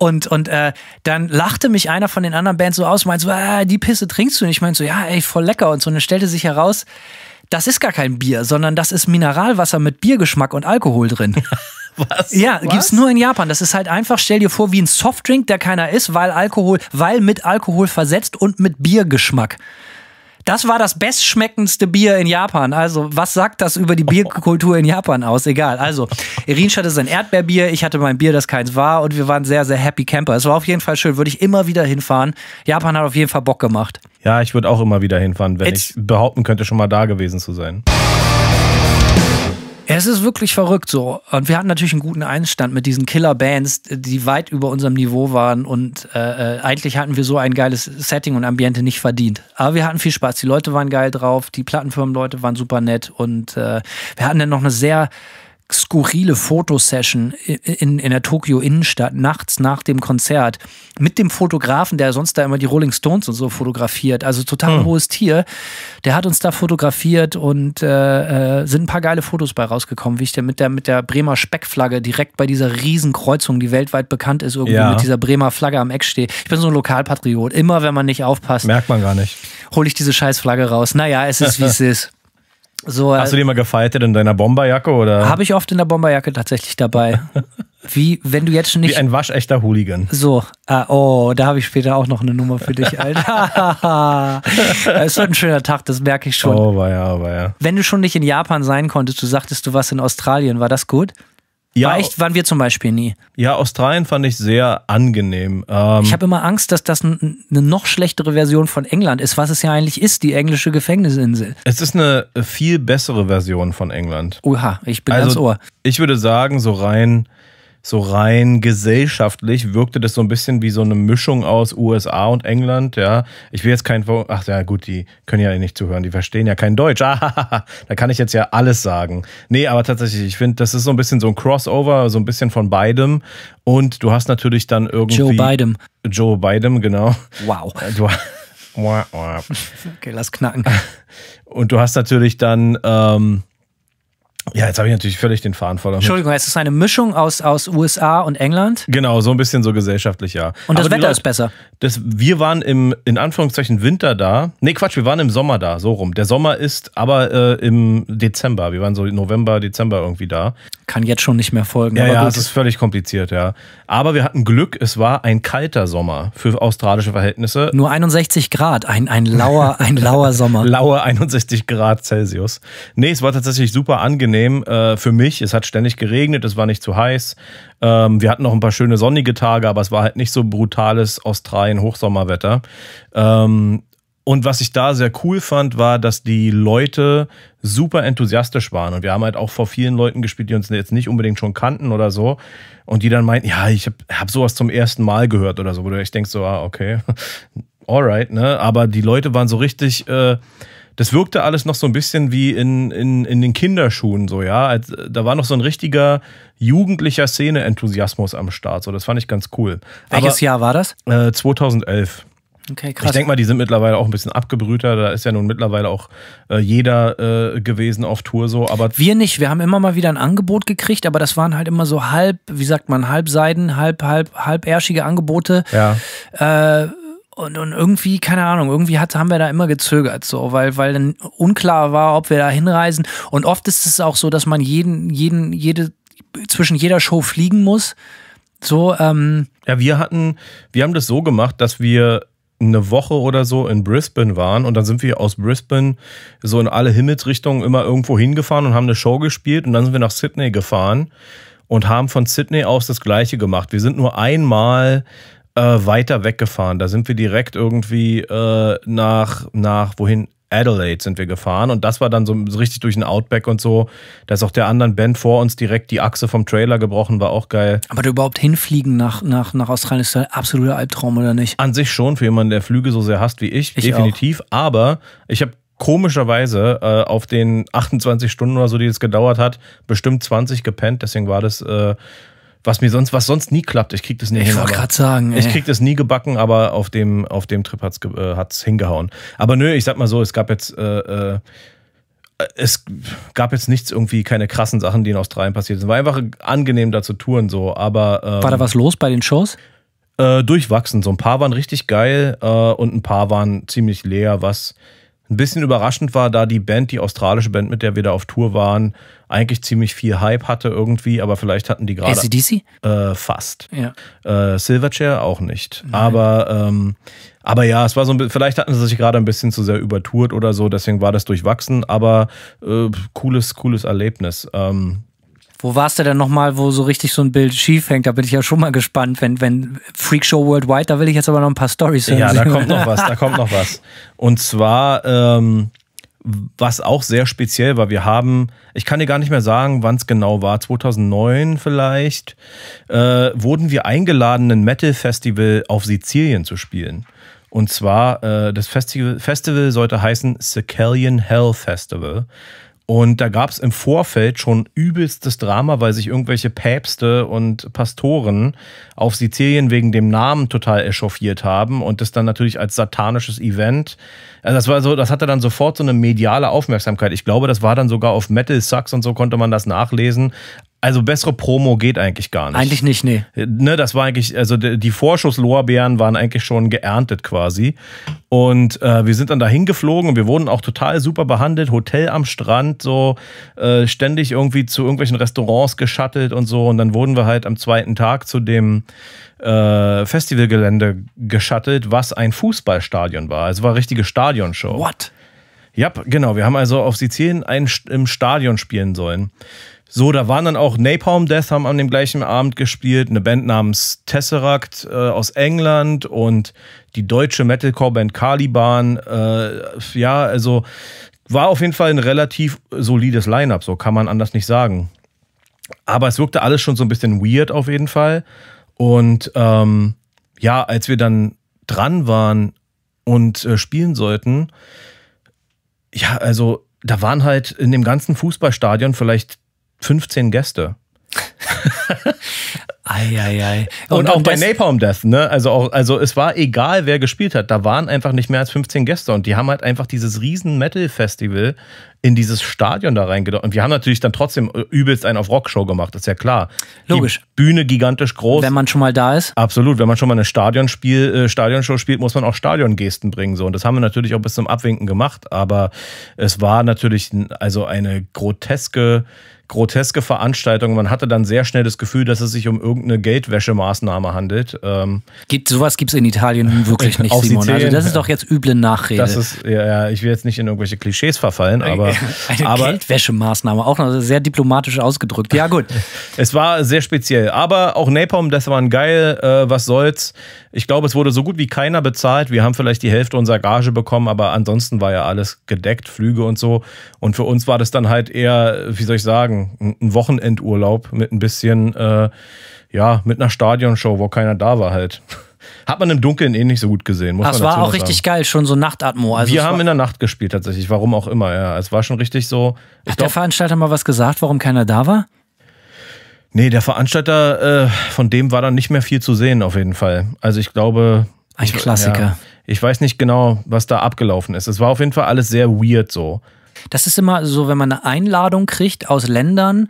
und, und äh, dann lachte mich einer von den anderen Bands so aus, meinte so, ah, die Pisse trinkst du? Und ich meinte so, ja, ey, voll lecker. Und so, und dann stellte sich heraus, das ist gar kein Bier, sondern das ist Mineralwasser mit Biergeschmack und Alkohol drin. Was? Ja, Was? gibt's nur in Japan. Das ist halt einfach, stell dir vor, wie ein Softdrink, der keiner ist, weil Alkohol, weil mit Alkohol versetzt und mit Biergeschmack. Das war das bestschmeckendste Bier in Japan. Also, was sagt das über die Bierkultur in Japan aus? Egal. Also, Irinsch hatte sein Erdbeerbier, ich hatte mein Bier, das keins war und wir waren sehr, sehr happy Camper. Es war auf jeden Fall schön, würde ich immer wieder hinfahren. Japan hat auf jeden Fall Bock gemacht. Ja, ich würde auch immer wieder hinfahren, wenn It's ich behaupten könnte, schon mal da gewesen zu sein. Es ist wirklich verrückt so. Und wir hatten natürlich einen guten Einstand mit diesen Killer-Bands, die weit über unserem Niveau waren. Und äh, äh, eigentlich hatten wir so ein geiles Setting und Ambiente nicht verdient. Aber wir hatten viel Spaß. Die Leute waren geil drauf, die Plattenfirmenleute waren super nett. Und äh, wir hatten dann noch eine sehr skurrile Fotosession in, in der Tokio-Innenstadt nachts nach dem Konzert mit dem Fotografen, der sonst da immer die Rolling Stones und so fotografiert. Also total mhm. hohes Tier. Der hat uns da fotografiert und äh, äh, sind ein paar geile Fotos bei rausgekommen, wie ich da mit der, mit der Bremer Speckflagge direkt bei dieser Riesenkreuzung, die weltweit bekannt ist, irgendwie ja. mit dieser Bremer Flagge am Eck stehe. Ich bin so ein Lokalpatriot. Immer wenn man nicht aufpasst, merkt man gar nicht. Hole ich diese Scheißflagge raus. Naja, es ist wie es ist. So, äh, Hast du den mal gefaltet in deiner Bomberjacke oder? Habe ich oft in der Bomberjacke tatsächlich dabei. Wie wenn du jetzt schon nicht. Wie ein waschechter Hooligan. So, ah, oh, da habe ich später auch noch eine Nummer für dich, Alter. das ist heute ein schöner Tag, das merke ich schon. Oh, war ja, oh, war ja. Wenn du schon nicht in Japan sein konntest, du sagtest, du warst in Australien, war das gut? Ja, War echt, waren wir zum Beispiel nie. Ja, Australien fand ich sehr angenehm. Ähm, ich habe immer Angst, dass das eine noch schlechtere Version von England ist, was es ja eigentlich ist, die englische Gefängnisinsel. Es ist eine äh, viel bessere Version von England. Oha, ich bin also, ganz ohr. Ich würde sagen, so rein so rein gesellschaftlich wirkte das so ein bisschen wie so eine Mischung aus USA und England, ja. Ich will jetzt kein, ach ja, gut, die können ja nicht zuhören, die verstehen ja kein Deutsch. Ah, da kann ich jetzt ja alles sagen. Nee, aber tatsächlich, ich finde, das ist so ein bisschen so ein Crossover, so ein bisschen von beidem. Und du hast natürlich dann irgendwie. Joe Biden. Joe Biden, genau. Wow. Du, okay, lass knacken. Und du hast natürlich dann, ähm, ja, jetzt habe ich natürlich völlig den Faden verloren. Entschuldigung, es ist eine Mischung aus, aus USA und England. Genau, so ein bisschen so gesellschaftlich, ja. Und das Aber Wetter Leute, ist besser. Das, wir waren im, in Anführungszeichen, Winter da. Nee, Quatsch, wir waren im Sommer da, so rum. Der Sommer ist aber äh, im Dezember. Wir waren so November, Dezember irgendwie da kann jetzt schon nicht mehr folgen. Ja, ja es ist völlig kompliziert, ja. Aber wir hatten Glück, es war ein kalter Sommer für australische Verhältnisse. Nur 61 Grad, ein, ein lauer, ein lauer Sommer. lauer 61 Grad Celsius. Nee, es war tatsächlich super angenehm äh, für mich. Es hat ständig geregnet, es war nicht zu heiß. Ähm, wir hatten noch ein paar schöne sonnige Tage, aber es war halt nicht so brutales Australien-Hochsommerwetter. Ähm, und was ich da sehr cool fand, war, dass die Leute super enthusiastisch waren. Und wir haben halt auch vor vielen Leuten gespielt, die uns jetzt nicht unbedingt schon kannten oder so. Und die dann meinten, ja, ich habe hab sowas zum ersten Mal gehört oder so. Wo ich denke so, ah, okay, alright, ne? Aber die Leute waren so richtig, äh, das wirkte alles noch so ein bisschen wie in, in, in den Kinderschuhen, so, ja. da war noch so ein richtiger jugendlicher Szene-Enthusiasmus am Start. So, das fand ich ganz cool. Welches Aber, Jahr war das? Äh, 2011. Okay, krass. Ich denke mal, die sind mittlerweile auch ein bisschen abgebrühter. Da ist ja nun mittlerweile auch äh, jeder äh, gewesen auf Tour so. Aber wir nicht. Wir haben immer mal wieder ein Angebot gekriegt, aber das waren halt immer so halb, wie sagt man, halbseiden, halb, halb, halbärschige Angebote. Ja. Äh, und, und irgendwie, keine Ahnung, irgendwie hat, haben wir da immer gezögert, so, weil, weil dann unklar war, ob wir da hinreisen. Und oft ist es auch so, dass man jeden, jeden, jede, zwischen jeder Show fliegen muss. So, ähm. Ja, wir hatten, wir haben das so gemacht, dass wir eine Woche oder so in Brisbane waren und dann sind wir aus Brisbane so in alle Himmelsrichtungen immer irgendwo hingefahren und haben eine Show gespielt und dann sind wir nach Sydney gefahren und haben von Sydney aus das gleiche gemacht. Wir sind nur einmal äh, weiter weggefahren. Da sind wir direkt irgendwie äh, nach, nach wohin? Adelaide sind wir gefahren und das war dann so richtig durch den Outback und so. Da ist auch der anderen Band vor uns direkt die Achse vom Trailer gebrochen, war auch geil. Aber du überhaupt hinfliegen nach, nach, nach Australien ist ein absoluter Albtraum, oder nicht? An sich schon, für jemanden, der Flüge so sehr hasst wie ich, ich definitiv. Auch. Aber ich habe komischerweise äh, auf den 28 Stunden oder so, die es gedauert hat, bestimmt 20 gepennt. Deswegen war das äh, was mir sonst, was sonst nie klappt. Ich krieg das nie ich hin. Ich wollte gerade sagen. Ey. Ich krieg das nie gebacken, aber auf dem, auf dem Trip hat's, äh, hat's hingehauen. Aber nö, ich sag mal so, es gab jetzt, äh, äh, es gab jetzt nichts irgendwie, keine krassen Sachen, die in Australien passiert sind. War einfach angenehm da zu touren so, aber. Ähm, War da was los bei den Shows? Äh, durchwachsen. So ein paar waren richtig geil äh, und ein paar waren ziemlich leer, was ein bisschen überraschend war, da die Band, die australische Band, mit der wir da auf Tour waren, eigentlich ziemlich viel Hype hatte irgendwie, aber vielleicht hatten die gerade. ACDC? Äh, fast. Ja. Äh, Silverchair auch nicht. Nein. Aber, ähm, aber ja, es war so ein, bisschen, vielleicht hatten sie sich gerade ein bisschen zu sehr übertourt oder so, deswegen war das durchwachsen, aber äh, cooles, cooles Erlebnis. Ähm, wo warst du denn nochmal, wo so richtig so ein Bild schief hängt? Da bin ich ja schon mal gespannt, wenn, wenn Freak Show Worldwide, da will ich jetzt aber noch ein paar Stories hören. Ja, da kommt noch was, da kommt noch was. Und zwar, ähm, was auch sehr speziell war, wir haben, ich kann dir gar nicht mehr sagen, wann es genau war, 2009 vielleicht, äh, wurden wir eingeladen, ein Metal Festival auf Sizilien zu spielen. Und zwar, äh, das Festival, Festival sollte heißen Sicilian Hell Festival. Und da gab es im Vorfeld schon übelstes Drama, weil sich irgendwelche Päpste und Pastoren auf Sizilien wegen dem Namen total echauffiert haben und das dann natürlich als satanisches Event. Also das war so, das hatte dann sofort so eine mediale Aufmerksamkeit. Ich glaube, das war dann sogar auf Metal Sucks und so konnte man das nachlesen. Also bessere Promo geht eigentlich gar nicht. Eigentlich nicht, nee. Ne, das war eigentlich, also die Vorschusslorbeeren waren eigentlich schon geerntet quasi. Und äh, wir sind dann dahin geflogen und wir wurden auch total super behandelt. Hotel am Strand, so äh, ständig irgendwie zu irgendwelchen Restaurants geschattelt und so. Und dann wurden wir halt am zweiten Tag zu dem äh, Festivalgelände geschattelt, was ein Fußballstadion war. Also es war eine richtige Stadionshow. What? Ja, genau. Wir haben also auf Sizilien ein, im Stadion spielen sollen. So, da waren dann auch Napalm Death, haben an dem gleichen Abend gespielt, eine Band namens Tesseract äh, aus England und die deutsche Metalcore-Band Caliban. Äh, ja, also war auf jeden Fall ein relativ solides Line-up, so kann man anders nicht sagen. Aber es wirkte alles schon so ein bisschen weird auf jeden Fall. Und ähm, ja, als wir dann dran waren und äh, spielen sollten, ja, also da waren halt in dem ganzen Fußballstadion vielleicht 15 Gäste. ei, ei, ei. Und, und auch bei Napalm Death, ne? Also, auch, also es war egal, wer gespielt hat. Da waren einfach nicht mehr als 15 Gäste und die haben halt einfach dieses riesen Metal-Festival in dieses Stadion da reingedacht. Und wir haben natürlich dann trotzdem äh, übelst einen auf Rockshow gemacht, ist ja klar. Logisch. Die Bühne gigantisch groß. Wenn man schon mal da ist. Absolut. Wenn man schon mal eine Stadionspiel, äh, Stadionshow spielt, muss man auch Stadiongesten bringen. So. Und das haben wir natürlich auch bis zum Abwinken gemacht. Aber es war natürlich also eine groteske groteske Veranstaltung. Man hatte dann sehr schnell das Gefühl, dass es sich um irgendeine Geldwäschemaßnahme handelt. Ähm gibt, sowas gibt es in Italien wirklich nicht, Simon. Sizilien, also das ist doch jetzt üble Nachrede. Das ist, ja, ja, ich will jetzt nicht in irgendwelche Klischees verfallen, aber. Eine aber, Geldwäschemaßnahme, auch noch sehr diplomatisch ausgedrückt. Ja, gut. es war sehr speziell. Aber auch Napalm, das war ein geil, äh, was soll's. Ich glaube, es wurde so gut wie keiner bezahlt. Wir haben vielleicht die Hälfte unserer Gage bekommen, aber ansonsten war ja alles gedeckt, Flüge und so. Und für uns war das dann halt eher, wie soll ich sagen, ein Wochenendurlaub mit ein bisschen, äh, ja, mit einer Stadionshow, wo keiner da war halt. Hat man im Dunkeln eh nicht so gut gesehen. Muss Ach, es war auch richtig sagen. geil, schon so Nachtatmo. Also wir haben in der Nacht gespielt tatsächlich, warum auch immer. Ja, es war schon richtig so. Hat glaub, der Veranstalter mal was gesagt, warum keiner da war? Nee, der Veranstalter, äh, von dem war dann nicht mehr viel zu sehen, auf jeden Fall. Also ich glaube. Ein ich, Ja, ich weiß nicht genau, was da abgelaufen ist. Es war auf jeden Fall alles sehr weird so. Das ist immer so, wenn man eine Einladung kriegt aus Ländern,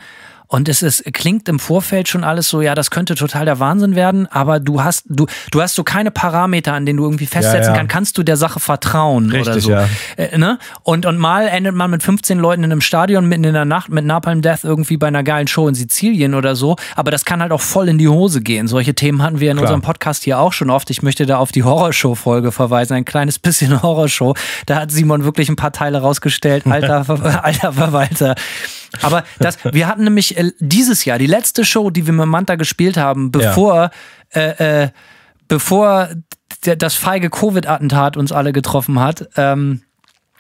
und es ist, klingt im Vorfeld schon alles so, ja, das könnte total der Wahnsinn werden, aber du hast, du, du hast so keine Parameter, an denen du irgendwie festsetzen ja, ja. kannst, kannst du der Sache vertrauen Richtig, oder so. Ja. Äh, ne? und, und mal endet man mit 15 Leuten in einem Stadion mitten in der Nacht mit Napalm Death irgendwie bei einer geilen Show in Sizilien oder so, aber das kann halt auch voll in die Hose gehen. Solche Themen hatten wir in Klar. unserem Podcast hier auch schon oft. Ich möchte da auf die Horrorshow-Folge verweisen, ein kleines bisschen Horrorshow. Da hat Simon wirklich ein paar Teile rausgestellt. Alter, alter Verwalter. Aber das, wir hatten nämlich äh, dieses Jahr die letzte Show, die wir mit Manta gespielt haben, bevor, ja. äh, äh, bevor das feige Covid-Attentat uns alle getroffen hat. Ähm,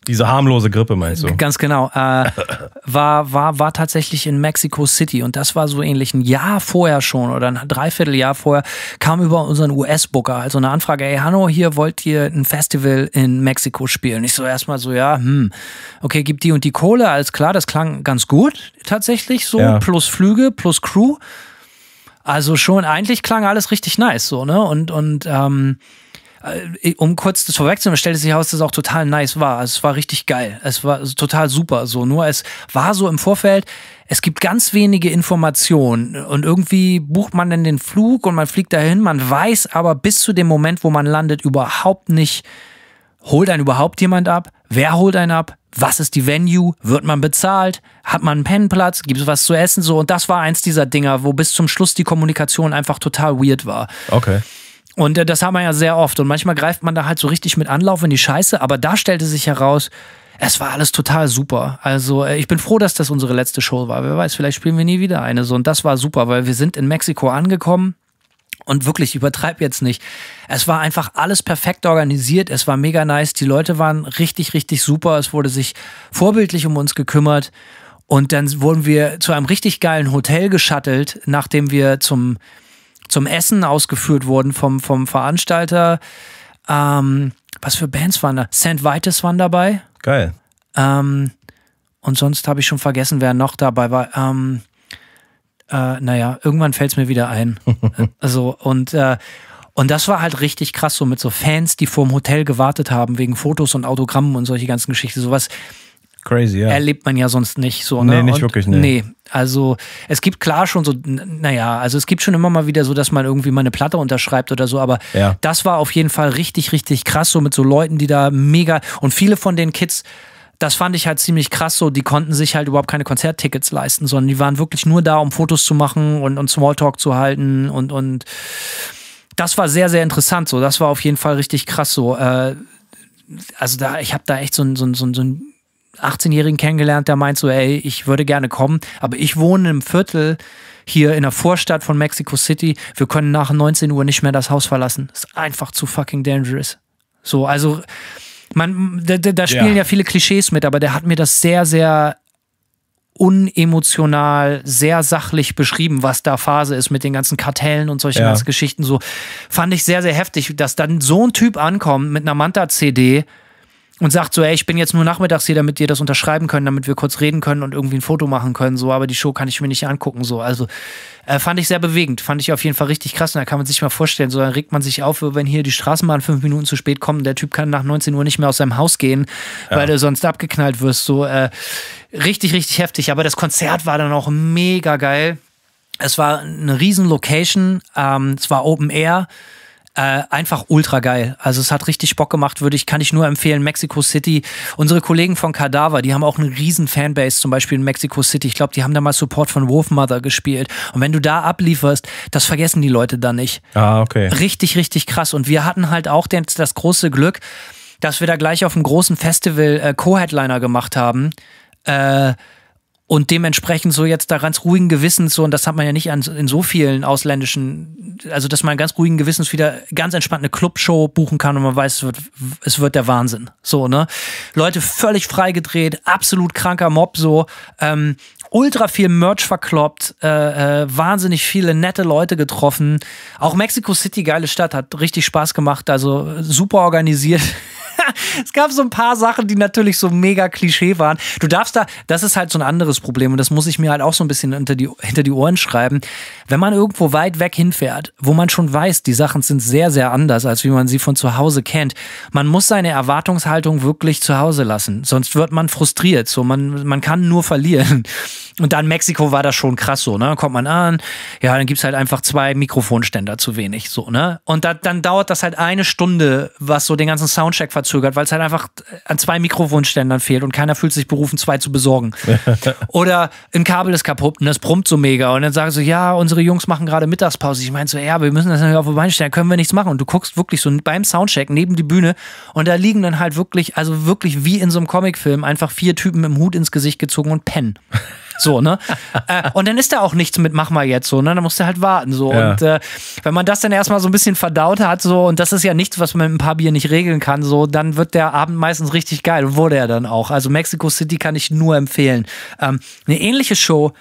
diese harmlose Grippe meinst du? Ganz genau. Äh, war, war, war tatsächlich in Mexico City und das war so ähnlich ein Jahr vorher schon oder ein Dreivierteljahr vorher, kam über unseren US-Booker also eine Anfrage, ey Hanno, hier wollt ihr ein Festival in Mexiko spielen? Ich so erstmal so, ja, hm, okay, gib die und die Kohle, alles klar, das klang ganz gut tatsächlich so, ja. plus Flüge, plus Crew. Also schon, eigentlich klang alles richtig nice so, ne? Und, und, ähm, äh, um kurz das vorwegzunehmen, stellte sich heraus, dass es auch total nice war. Also es war richtig geil. Es war total super. So, nur es war so im Vorfeld, es gibt ganz wenige Informationen und irgendwie bucht man dann den Flug und man fliegt dahin. Man weiß aber bis zu dem Moment, wo man landet, überhaupt nicht, holt einen überhaupt jemand ab? Wer holt einen ab? Was ist die Venue? Wird man bezahlt? Hat man einen Pennplatz? Gibt es was zu essen? So, und das war eins dieser Dinger, wo bis zum Schluss die Kommunikation einfach total weird war. Okay. Und äh, das haben wir ja sehr oft. Und manchmal greift man da halt so richtig mit Anlauf in die Scheiße, aber da stellte sich heraus, es war alles total super. Also äh, ich bin froh, dass das unsere letzte Show war. Wer weiß, vielleicht spielen wir nie wieder eine so. Und das war super, weil wir sind in Mexiko angekommen. Und wirklich, übertreib jetzt nicht. Es war einfach alles perfekt organisiert. Es war mega nice. Die Leute waren richtig, richtig super. Es wurde sich vorbildlich um uns gekümmert. Und dann wurden wir zu einem richtig geilen Hotel geschattelt, nachdem wir zum zum Essen ausgeführt wurden vom, vom Veranstalter. Ähm, was für Bands waren da? St. Vitus waren dabei. Geil. Ähm, und sonst habe ich schon vergessen, wer noch dabei war. Ähm, äh, naja, irgendwann fällt es mir wieder ein. also, und, äh, und das war halt richtig krass, so mit so Fans, die vorm Hotel gewartet haben, wegen Fotos und Autogrammen und solche ganzen Geschichten. Sowas Crazy, ja. Erlebt man ja sonst nicht so. Ne? Nee, nicht Und wirklich, ne. Nee. Also es gibt klar schon so, naja, also es gibt schon immer mal wieder so, dass man irgendwie mal eine Platte unterschreibt oder so, aber ja. das war auf jeden Fall richtig, richtig krass, so mit so Leuten, die da mega und viele von den Kids, das fand ich halt ziemlich krass so. Die konnten sich halt überhaupt keine Konzerttickets leisten, sondern die waren wirklich nur da, um Fotos zu machen und, und Smalltalk zu halten und, und das war sehr, sehr interessant so. Das war auf jeden Fall richtig krass so. Äh, also da, ich habe da echt so ein, so ein, so ein, so ein 18-Jährigen kennengelernt, der meint so, ey, ich würde gerne kommen, aber ich wohne im Viertel hier in der Vorstadt von Mexico City. Wir können nach 19 Uhr nicht mehr das Haus verlassen. Ist einfach zu fucking dangerous. So, also man, da, da spielen ja. ja viele Klischees mit, aber der hat mir das sehr, sehr unemotional, sehr sachlich beschrieben, was da Phase ist mit den ganzen Kartellen und solchen ja. ganzen Geschichten. So fand ich sehr, sehr heftig, dass dann so ein Typ ankommt mit einer Manta-CD und sagt so, ey, ich bin jetzt nur nachmittags hier, damit ihr das unterschreiben könnt, damit wir kurz reden können und irgendwie ein Foto machen können, so, aber die Show kann ich mir nicht angucken, so. Also äh, fand ich sehr bewegend, fand ich auf jeden Fall richtig krass und da kann man sich mal vorstellen, so, dann regt man sich auf, wenn hier die Straßenbahn fünf Minuten zu spät kommt und der Typ kann nach 19 Uhr nicht mehr aus seinem Haus gehen, ja. weil du sonst abgeknallt wirst, so. Äh, richtig, richtig heftig, aber das Konzert war dann auch mega geil. Es war eine riesen Location, ähm, es war Open Air, äh, einfach ultra geil. Also es hat richtig Bock gemacht, würde ich, kann ich nur empfehlen. Mexico City, unsere Kollegen von Cadaver, die haben auch eine riesen Fanbase, zum Beispiel in Mexico City. Ich glaube, die haben da mal Support von Wolfmother gespielt. Und wenn du da ablieferst, das vergessen die Leute dann nicht. Ah, okay. Richtig, richtig krass. Und wir hatten halt auch den, das große Glück, dass wir da gleich auf einem großen Festival äh, Co-Headliner gemacht haben. Äh, und dementsprechend so jetzt da ganz ruhigen Gewissens so, und das hat man ja nicht an, in so vielen ausländischen, also dass man ganz ruhigen Gewissens wieder ganz entspannt eine Clubshow buchen kann und man weiß, es wird, es wird der Wahnsinn. So, ne? Leute völlig freigedreht, absolut kranker Mob, so, ähm, ultra viel Merch verkloppt, äh, äh, wahnsinnig viele nette Leute getroffen. Auch Mexico City, geile Stadt, hat richtig Spaß gemacht, also super organisiert. es gab so ein paar Sachen, die natürlich so mega Klischee waren. Du darfst da, das ist halt so ein anderes Problem und das muss ich mir halt auch so ein bisschen hinter die, hinter die Ohren schreiben. Wenn man irgendwo weit weg hinfährt, wo man schon weiß, die Sachen sind sehr, sehr anders, als wie man sie von zu Hause kennt, man muss seine Erwartungshaltung wirklich zu Hause lassen. Sonst wird man frustriert. So, man, man kann nur verlieren. Und dann Mexiko war das schon krass so, ne? Kommt man an, ja, dann gibt's halt einfach zwei Mikrofonständer zu wenig, so, ne? Und da, dann dauert das halt eine Stunde, was so den ganzen Soundcheck verzögert verzögert, weil es halt einfach an zwei Mikrofonständern fehlt und keiner fühlt sich berufen, zwei zu besorgen. Oder ein Kabel ist kaputt und das brummt so mega. Und dann sagen sie, ja, unsere Jungs machen gerade Mittagspause. Ich meine so, ja, wir müssen das natürlich auf die Beine stellen, können wir nichts machen. Und du guckst wirklich so beim Soundcheck neben die Bühne und da liegen dann halt wirklich, also wirklich wie in so einem Comicfilm, einfach vier Typen im Hut ins Gesicht gezogen und pennen. So, ne? Äh, und dann ist da auch nichts mit, mach mal jetzt so, ne? Dann musst du halt warten. So. Ja. Und äh, wenn man das dann erstmal so ein bisschen verdaut hat, so, und das ist ja nichts, was man mit ein paar Bier nicht regeln kann, so, dann wird der Abend meistens richtig geil. Und wurde er dann auch. Also Mexico City kann ich nur empfehlen. Ähm, eine ähnliche Show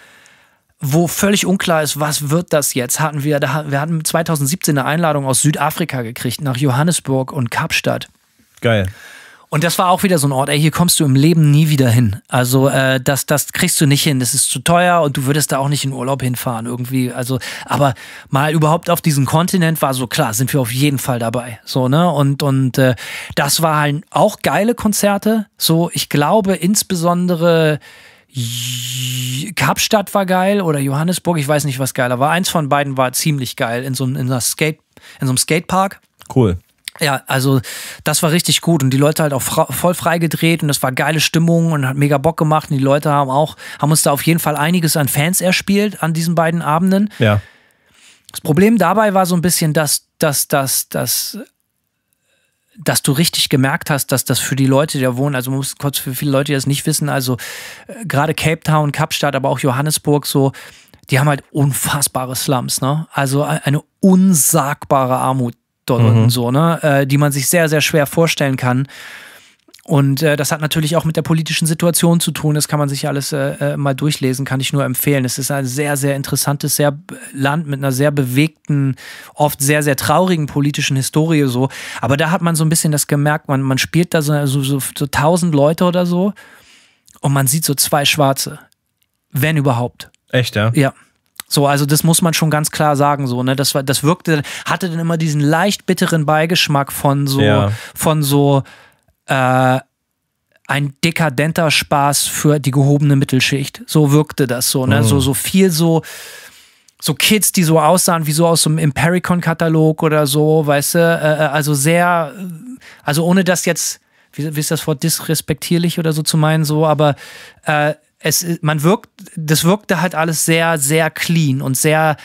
wo völlig unklar ist, was wird das jetzt? Hatten wir, da, wir hatten 2017 eine Einladung aus Südafrika gekriegt nach Johannesburg und Kapstadt. Geil. Und das war auch wieder so ein Ort, ey, hier kommst du im Leben nie wieder hin. Also äh, das, das kriegst du nicht hin, das ist zu teuer und du würdest da auch nicht in Urlaub hinfahren irgendwie. Also, aber mal überhaupt auf diesem Kontinent war so klar, sind wir auf jeden Fall dabei. So, ne? Und, und äh, das waren halt auch geile Konzerte. So, ich glaube insbesondere Kapstadt war geil oder Johannesburg, ich weiß nicht, was geiler war. Eins von beiden war ziemlich geil in so, in einer Skate, in so einem Skatepark. Cool. Ja, also das war richtig gut und die Leute halt auch voll freigedreht und das war geile Stimmung und hat mega Bock gemacht und die Leute haben auch, haben uns da auf jeden Fall einiges an Fans erspielt an diesen beiden Abenden. Ja. Das Problem dabei war so ein bisschen, dass, dass, dass, dass, dass du richtig gemerkt hast, dass das für die Leute, die da wohnen, also man muss kurz für viele Leute, die das nicht wissen, also äh, gerade Cape Town, Kapstadt, aber auch Johannesburg so, die haben halt unfassbare Slums, ne? Also äh, eine unsagbare Armut dort mhm. unten so, ne? Äh, die man sich sehr, sehr schwer vorstellen kann. Und äh, das hat natürlich auch mit der politischen Situation zu tun. Das kann man sich alles äh, äh mal durchlesen, kann ich nur empfehlen. Es ist ein sehr, sehr interessantes sehr Land mit einer sehr bewegten, oft sehr, sehr traurigen politischen Historie so. Aber da hat man so ein bisschen das gemerkt, man, man spielt da so, so, so, so tausend Leute oder so und man sieht so zwei Schwarze. Wenn überhaupt. Echt, ja? Ja. So, also das muss man schon ganz klar sagen, so, ne? Das war, das wirkte, hatte dann immer diesen leicht bitteren Beigeschmack von so, ja. von so, äh, ein dekadenter Spaß für die gehobene Mittelschicht. So wirkte das so, ne? Mhm. So, so viel so, so Kids, die so aussahen wie so aus so einem Impericon-Katalog oder so, weißt du, äh, äh also sehr, äh, also ohne das jetzt, wie, wie, ist das Wort, disrespektierlich oder so zu meinen, so, aber äh, es, man wirkt, das wirkte halt alles sehr, sehr clean und sehr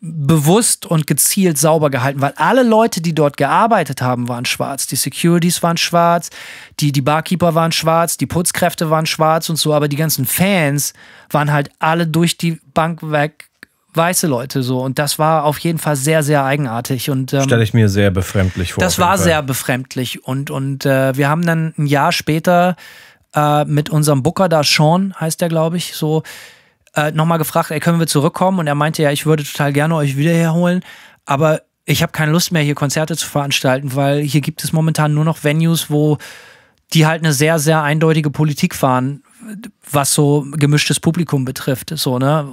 bewusst und gezielt sauber gehalten, weil alle Leute, die dort gearbeitet haben, waren schwarz. Die Securities waren schwarz, die, die Barkeeper waren schwarz, die Putzkräfte waren schwarz und so, aber die ganzen Fans waren halt alle durch die Bank weg weiße Leute so. Und das war auf jeden Fall sehr, sehr eigenartig. Und ähm, stelle ich mir sehr befremdlich vor. Das war sehr befremdlich. Und, und äh, wir haben dann ein Jahr später äh, mit unserem Booker da, Sean heißt der, glaube ich, so, äh, nochmal gefragt, ey, können wir zurückkommen? Und er meinte, ja, ich würde total gerne euch wieder herholen, aber ich habe keine Lust mehr, hier Konzerte zu veranstalten, weil hier gibt es momentan nur noch Venues, wo die halt eine sehr, sehr eindeutige Politik fahren, was so gemischtes Publikum betrifft, so, ne?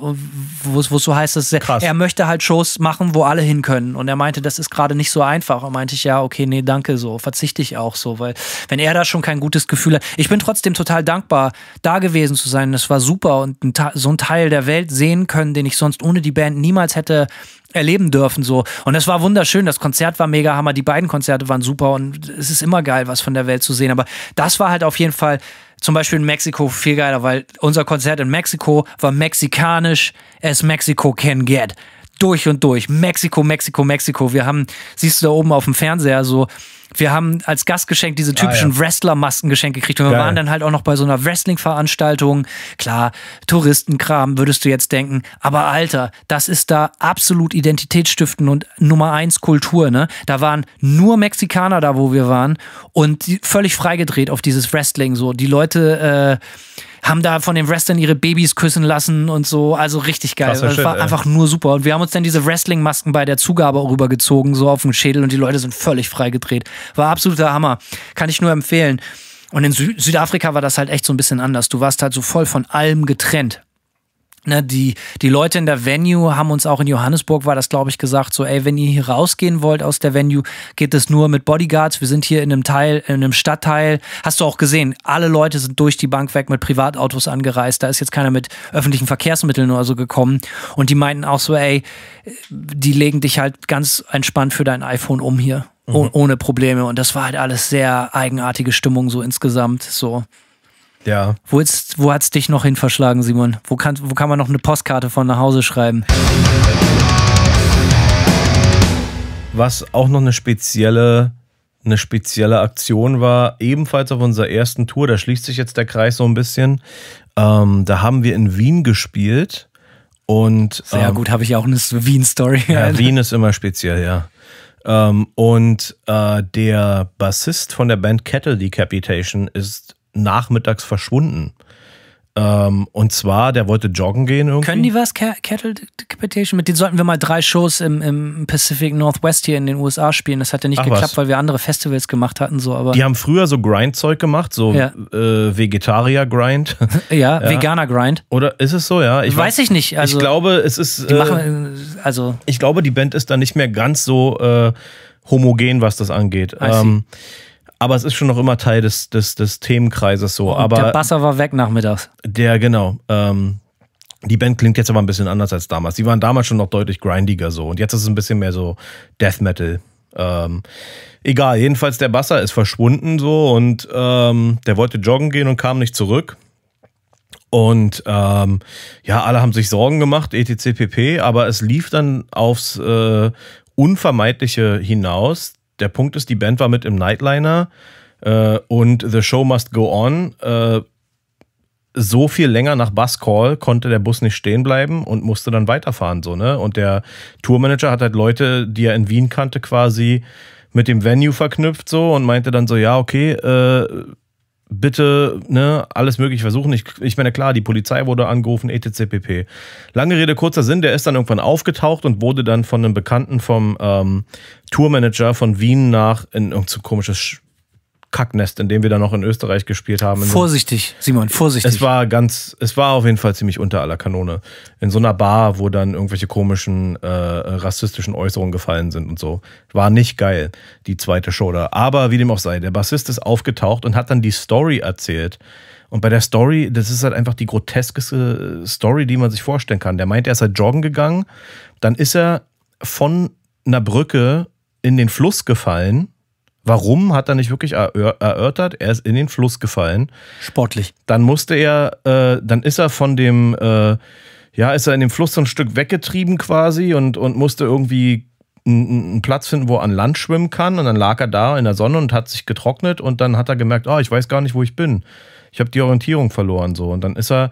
Wo so heißt, dass Krass. er möchte halt Shows machen, wo alle hin können. Und er meinte, das ist gerade nicht so einfach. Und meinte ich, ja, okay, nee, danke, so, verzichte ich auch so, weil wenn er da schon kein gutes Gefühl hat. Ich bin trotzdem total dankbar, da gewesen zu sein. Das war super und ein so ein Teil der Welt sehen können, den ich sonst ohne die Band niemals hätte erleben dürfen so und das war wunderschön das Konzert war mega hammer die beiden Konzerte waren super und es ist immer geil was von der Welt zu sehen aber das war halt auf jeden Fall zum Beispiel in Mexiko viel geiler, weil unser Konzert in Mexiko war mexikanisch, as Mexico can get durch und durch. Mexiko, Mexiko, Mexiko. Wir haben, siehst du da oben auf dem Fernseher, so wir haben als Gastgeschenk diese ah, typischen ah, ja. Wrestler-Masken geschenkt gekriegt. Und wir Geil. waren dann halt auch noch bei so einer Wrestling-Veranstaltung. Klar, Touristenkram, würdest du jetzt denken. Aber Alter, das ist da absolut Identitätsstiften und Nummer eins Kultur, ne? Da waren nur Mexikaner da, wo wir waren. Und völlig freigedreht auf dieses Wrestling so. Die Leute, äh, haben da von den Wrestlern ihre Babys küssen lassen und so. Also richtig geil. Krass, das also, schön, war ey. einfach nur super. Und wir haben uns dann diese Wrestling-Masken bei der Zugabe rübergezogen, so auf den Schädel und die Leute sind völlig freigedreht. War absoluter Hammer. Kann ich nur empfehlen. Und in Sü Südafrika war das halt echt so ein bisschen anders. Du warst halt so voll von allem getrennt. Ne, die, die Leute in der Venue haben uns auch in Johannesburg, war das glaube ich, gesagt, so, ey, wenn ihr hier rausgehen wollt aus der Venue, geht es nur mit Bodyguards. Wir sind hier in einem Teil, in einem Stadtteil. Hast du auch gesehen, alle Leute sind durch die Bank weg mit Privatautos angereist. Da ist jetzt keiner mit öffentlichen Verkehrsmitteln oder so gekommen. Und die meinten auch so, ey, die legen dich halt ganz entspannt für dein iPhone um hier. Mhm. Oh, ohne Probleme. Und das war halt alles sehr eigenartige Stimmung so insgesamt. So. Ja. Wo, ist, wo hat's dich noch hin verschlagen, Simon? Wo kann, wo kann man noch eine Postkarte von nach Hause schreiben? Was auch noch eine spezielle, eine spezielle Aktion war, ebenfalls auf unserer ersten Tour, da schließt sich jetzt der Kreis so ein bisschen. Ähm, da haben wir in Wien gespielt. Und, Sehr ähm, gut, habe ich auch eine Wien-Story. Ja, Wien ist immer speziell, ja. Ähm, und äh, der Bassist von der Band Kettle Decapitation ist nachmittags verschwunden. Ähm, und zwar, der wollte joggen gehen irgendwie. Können die was, Cattle Decapitation? Mit denen sollten wir mal drei Shows im, im, Pacific Northwest hier in den USA spielen. Das hat ja nicht Ach geklappt, was. weil wir andere Festivals gemacht hatten. So, aber die haben früher so Grind-Zeug gemacht, so ja. äh, Vegetarier-Grind. ja, ja. Veganer-Grind. Oder ist es so, ja? Ich weiß, weiß ich nicht. Also, ich glaube, es ist. Äh, machen, äh, also ich glaube, die Band ist da nicht mehr ganz so äh, homogen, was das angeht. Ähm, I see. Ähm, aber es ist schon noch immer Teil des, des, des Themenkreises so. Und aber der Basser war weg nachmittags. Der, genau. Ähm, die Band klingt jetzt aber ein bisschen anders als damals. Die waren damals schon noch deutlich grindiger so. Und jetzt ist es ein bisschen mehr so Death Metal. Ähm, egal, jedenfalls der Basser ist verschwunden so und ähm, der wollte joggen gehen und kam nicht zurück. Und ähm, ja, alle haben sich Sorgen gemacht, etc. pp. Aber es lief dann aufs äh, Unvermeidliche hinaus, der Punkt ist, die Band war mit im Nightliner äh, und The Show Must Go On. Äh, so viel länger nach Bus Call konnte der Bus nicht stehen bleiben und musste dann weiterfahren. So, ne? Und der Tourmanager hat halt Leute, die er in Wien kannte, quasi mit dem Venue verknüpft so und meinte dann so, ja, okay, äh, bitte ne, alles möglich versuchen. Ich, ich meine, klar, die Polizei wurde angerufen, etc. pp. Lange Rede, kurzer Sinn, der ist dann irgendwann aufgetaucht und wurde dann von einem Bekannten vom ähm, Tourmanager von Wien nach in irgendein so komisches Kacknest, in dem wir dann noch in Österreich gespielt haben. Vorsichtig, Simon, vorsichtig. Es war ganz, es war auf jeden Fall ziemlich unter aller Kanone. In so einer Bar, wo dann irgendwelche komischen äh, rassistischen Äußerungen gefallen sind und so. War nicht geil, die zweite Show da. Aber wie dem auch sei, der Bassist ist aufgetaucht und hat dann die Story erzählt. Und bei der Story, das ist halt einfach die groteskeste Story, die man sich vorstellen kann. Der meint, er ist halt joggen gegangen, dann ist er von einer Brücke in den Fluss gefallen Warum hat er nicht wirklich erörtert? Er ist in den Fluss gefallen. Sportlich. Dann musste er, äh, dann ist er von dem, äh, ja, ist er in dem Fluss so ein Stück weggetrieben quasi und, und musste irgendwie einen Platz finden, wo er an Land schwimmen kann. Und dann lag er da in der Sonne und hat sich getrocknet und dann hat er gemerkt, ah, oh, ich weiß gar nicht, wo ich bin. Ich habe die Orientierung verloren so. Und dann ist er,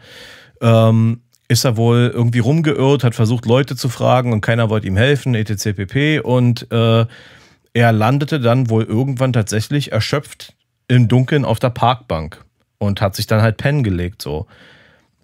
ähm, ist er wohl irgendwie rumgeirrt, hat versucht, Leute zu fragen und keiner wollte ihm helfen, etc. pp. Und äh, er landete dann wohl irgendwann tatsächlich erschöpft im Dunkeln auf der Parkbank und hat sich dann halt pennen gelegt so.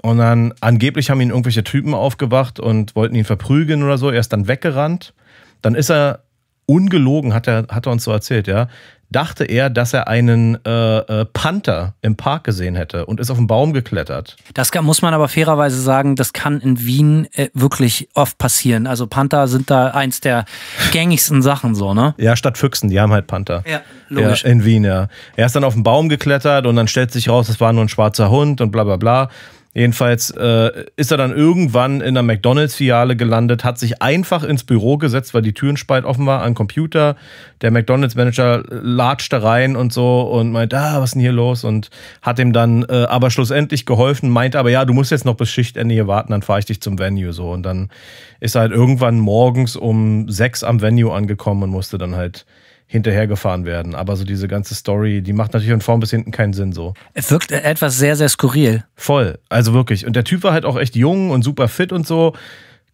Und dann angeblich haben ihn irgendwelche Typen aufgewacht und wollten ihn verprügeln oder so. Er ist dann weggerannt. Dann ist er ungelogen, hat er, hat er uns so erzählt, ja dachte er, dass er einen äh, äh, Panther im Park gesehen hätte und ist auf den Baum geklettert. Das kann, muss man aber fairerweise sagen, das kann in Wien äh, wirklich oft passieren. Also Panther sind da eins der gängigsten Sachen so, ne? Ja, statt Füchsen, die haben halt Panther. Ja, logisch. Ja, in Wien, ja. Er ist dann auf den Baum geklettert und dann stellt sich raus, es war nur ein schwarzer Hund und bla bla bla. Jedenfalls äh, ist er dann irgendwann in der McDonalds-Filiale gelandet, hat sich einfach ins Büro gesetzt, weil die Türen spalt offen war, an Computer. Der McDonalds-Manager latschte rein und so und meinte, ah, was ist denn hier los? Und hat ihm dann äh, aber schlussendlich geholfen, meinte aber, ja, du musst jetzt noch bis Schichtende hier warten, dann fahre ich dich zum Venue so. Und dann ist er halt irgendwann morgens um sechs am Venue angekommen und musste dann halt hinterhergefahren werden. Aber so diese ganze Story, die macht natürlich von vorn bis hinten keinen Sinn so. Es wirkt etwas sehr, sehr skurril. Voll, also wirklich. Und der Typ war halt auch echt jung und super fit und so.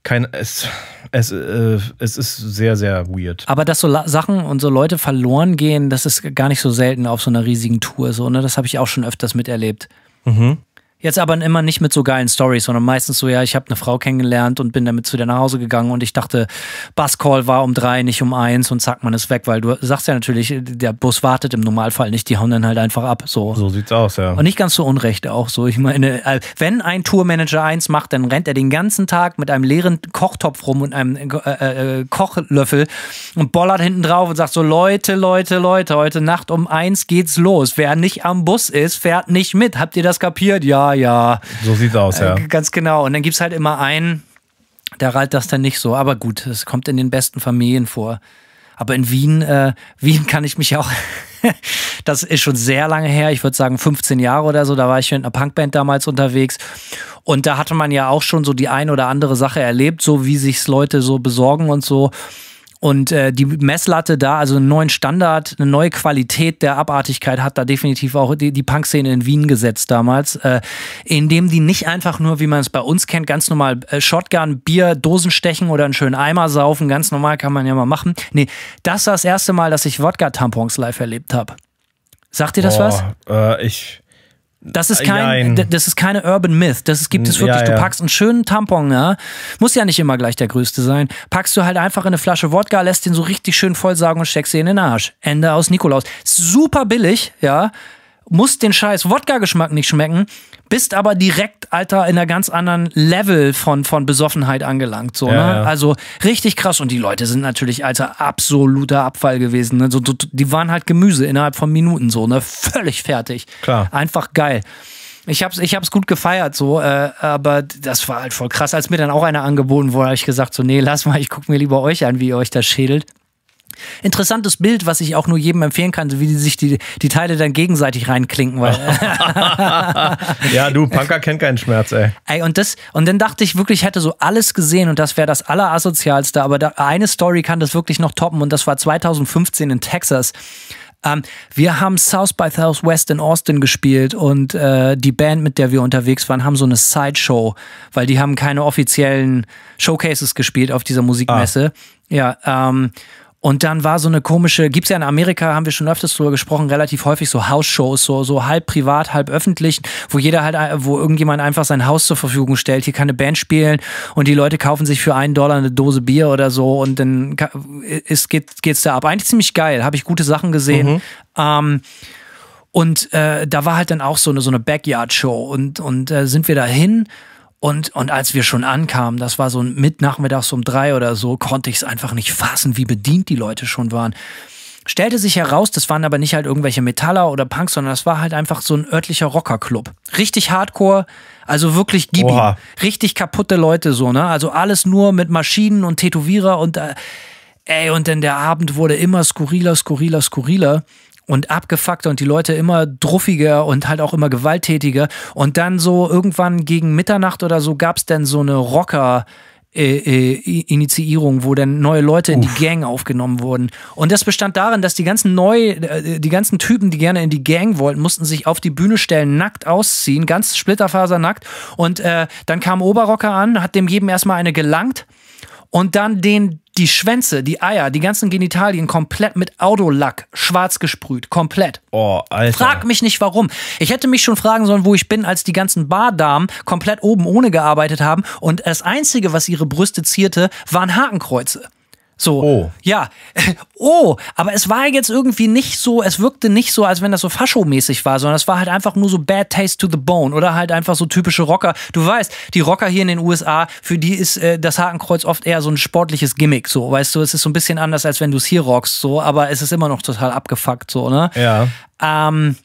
Kein, es, es, äh, es ist sehr, sehr weird. Aber dass so La Sachen und so Leute verloren gehen, das ist gar nicht so selten auf so einer riesigen Tour. So, ne? Das habe ich auch schon öfters miterlebt. Mhm. Jetzt aber immer nicht mit so geilen Stories, sondern meistens so, ja, ich habe eine Frau kennengelernt und bin damit zu dir nach Hause gegangen und ich dachte, Buscall war um drei, nicht um eins und zack, man ist weg, weil du sagst ja natürlich, der Bus wartet im Normalfall nicht, die hauen dann halt einfach ab. So, so sieht's aus, ja. Und nicht ganz so unrecht auch so. Ich meine, äh, wenn ein Tourmanager eins macht, dann rennt er den ganzen Tag mit einem leeren Kochtopf rum und einem äh, äh, äh, Kochlöffel und bollert hinten drauf und sagt so, Leute, Leute, Leute, heute Nacht um eins geht's los. Wer nicht am Bus ist, fährt nicht mit. Habt ihr das kapiert? Ja, ja. So sieht's aus, ja. Äh, ganz genau. Und dann gibt es halt immer einen, der rallt das dann nicht so. Aber gut, es kommt in den besten Familien vor. Aber in Wien, äh, Wien kann ich mich auch. das ist schon sehr lange her, ich würde sagen 15 Jahre oder so. Da war ich mit einer Punkband damals unterwegs. Und da hatte man ja auch schon so die ein oder andere Sache erlebt, so wie sich Leute so besorgen und so. Und äh, die Messlatte da, also einen neuen Standard, eine neue Qualität der Abartigkeit hat da definitiv auch die, die Punk-Szene in Wien gesetzt damals, äh, indem die nicht einfach nur, wie man es bei uns kennt, ganz normal äh, Shotgun, Bier, Dosen stechen oder einen schönen Eimer saufen, ganz normal kann man ja mal machen. Nee, das war das erste Mal, dass ich Wodka-Tampons live erlebt habe. Sagt dir das Boah, was? Äh, ich das ist kein, Nein. das ist keine Urban Myth. Das gibt es wirklich. Ja, ja. Du packst einen schönen Tampon, ja? muss ja nicht immer gleich der größte sein. Packst du halt einfach in eine Flasche Wodka, lässt den so richtig schön vollsagen und steckst ihn in den Arsch. Ende aus Nikolaus. Super billig, ja musst den scheiß Wodka-Geschmack nicht schmecken, bist aber direkt, Alter, in einer ganz anderen Level von, von Besoffenheit angelangt. So, ja, ne? ja. Also richtig krass. Und die Leute sind natürlich, Alter, absoluter Abfall gewesen. Ne? So, die waren halt Gemüse innerhalb von Minuten so, ne? Völlig fertig. Klar. Einfach geil. Ich hab's, ich hab's gut gefeiert, so, äh, aber das war halt voll krass. Als mir dann auch einer angeboten wurde, habe ich gesagt, so, nee, lass mal, ich guck mir lieber euch an, wie ihr euch das schädelt. Interessantes Bild, was ich auch nur jedem empfehlen kann, wie die sich die, die Teile dann gegenseitig reinklinken. Weil ja, du, Punker kennt keinen Schmerz, ey. ey und, das, und dann dachte ich wirklich, ich hätte so alles gesehen und das wäre das Allerasozialste, aber da, eine Story kann das wirklich noch toppen und das war 2015 in Texas. Ähm, wir haben South by Southwest in Austin gespielt und äh, die Band, mit der wir unterwegs waren, haben so eine Sideshow, weil die haben keine offiziellen Showcases gespielt auf dieser Musikmesse. Ah. Ja, ähm, und dann war so eine komische, gibt es ja in Amerika, haben wir schon öfters drüber gesprochen, relativ häufig so House-Shows, so, so halb privat, halb öffentlich, wo jeder halt, äh, wo irgendjemand einfach sein Haus zur Verfügung stellt, hier kann eine Band spielen und die Leute kaufen sich für einen Dollar eine Dose Bier oder so und dann ist, äh, geht, geht's da ab. Eigentlich ziemlich geil, habe ich gute Sachen gesehen. Mhm. Ähm, und äh, da war halt dann auch so eine, so eine Backyard-Show und, und äh, sind wir da hin und, und als wir schon ankamen, das war so ein mitnachmittags um drei oder so, konnte ich es einfach nicht fassen, wie bedient die Leute schon waren. Stellte sich heraus, das waren aber nicht halt irgendwelche Metaller oder Punks, sondern das war halt einfach so ein örtlicher Rockerclub. Richtig hardcore, also wirklich Gibi. Oha. Richtig kaputte Leute so, ne? Also alles nur mit Maschinen und Tätowierer und äh, ey, und dann der Abend wurde immer skurriler, skurriler, skurriler und abgefuckter und die Leute immer druffiger und halt auch immer gewalttätiger. Und dann so irgendwann gegen Mitternacht oder so gab es dann so eine Rocker- Äh, äh, Initiierung, wo dann neue Leute in die Gang aufgenommen wurden. Und das bestand darin, dass die ganzen neu, äh, die ganzen Typen, die gerne in die Gang wollten, mussten sich auf die Bühne stellen, nackt ausziehen, ganz splitterfasernackt. Und äh, dann kam Oberrocker an, hat dem jedem erstmal eine gelangt und dann den die Schwänze, die Eier, die ganzen Genitalien komplett mit Autolack schwarz gesprüht. Komplett. Oh, Alter. Frag mich nicht warum. Ich hätte mich schon fragen sollen, wo ich bin, als die ganzen Bardamen komplett oben ohne gearbeitet haben und das Einzige, was ihre Brüste zierte, waren Hakenkreuze. So. Oh. Ja. oh, aber es war jetzt irgendwie nicht so, es wirkte nicht so, als wenn das so faschomäßig war, sondern es war halt einfach nur so Bad Taste to the Bone oder halt einfach so typische Rocker. Du weißt, die Rocker hier in den USA, für die ist äh, das Hakenkreuz oft eher so ein sportliches Gimmick, so, weißt du, es ist so ein bisschen anders, als wenn du es hier rockst, so, aber es ist immer noch total abgefuckt, so, ne? Ja. Ähm,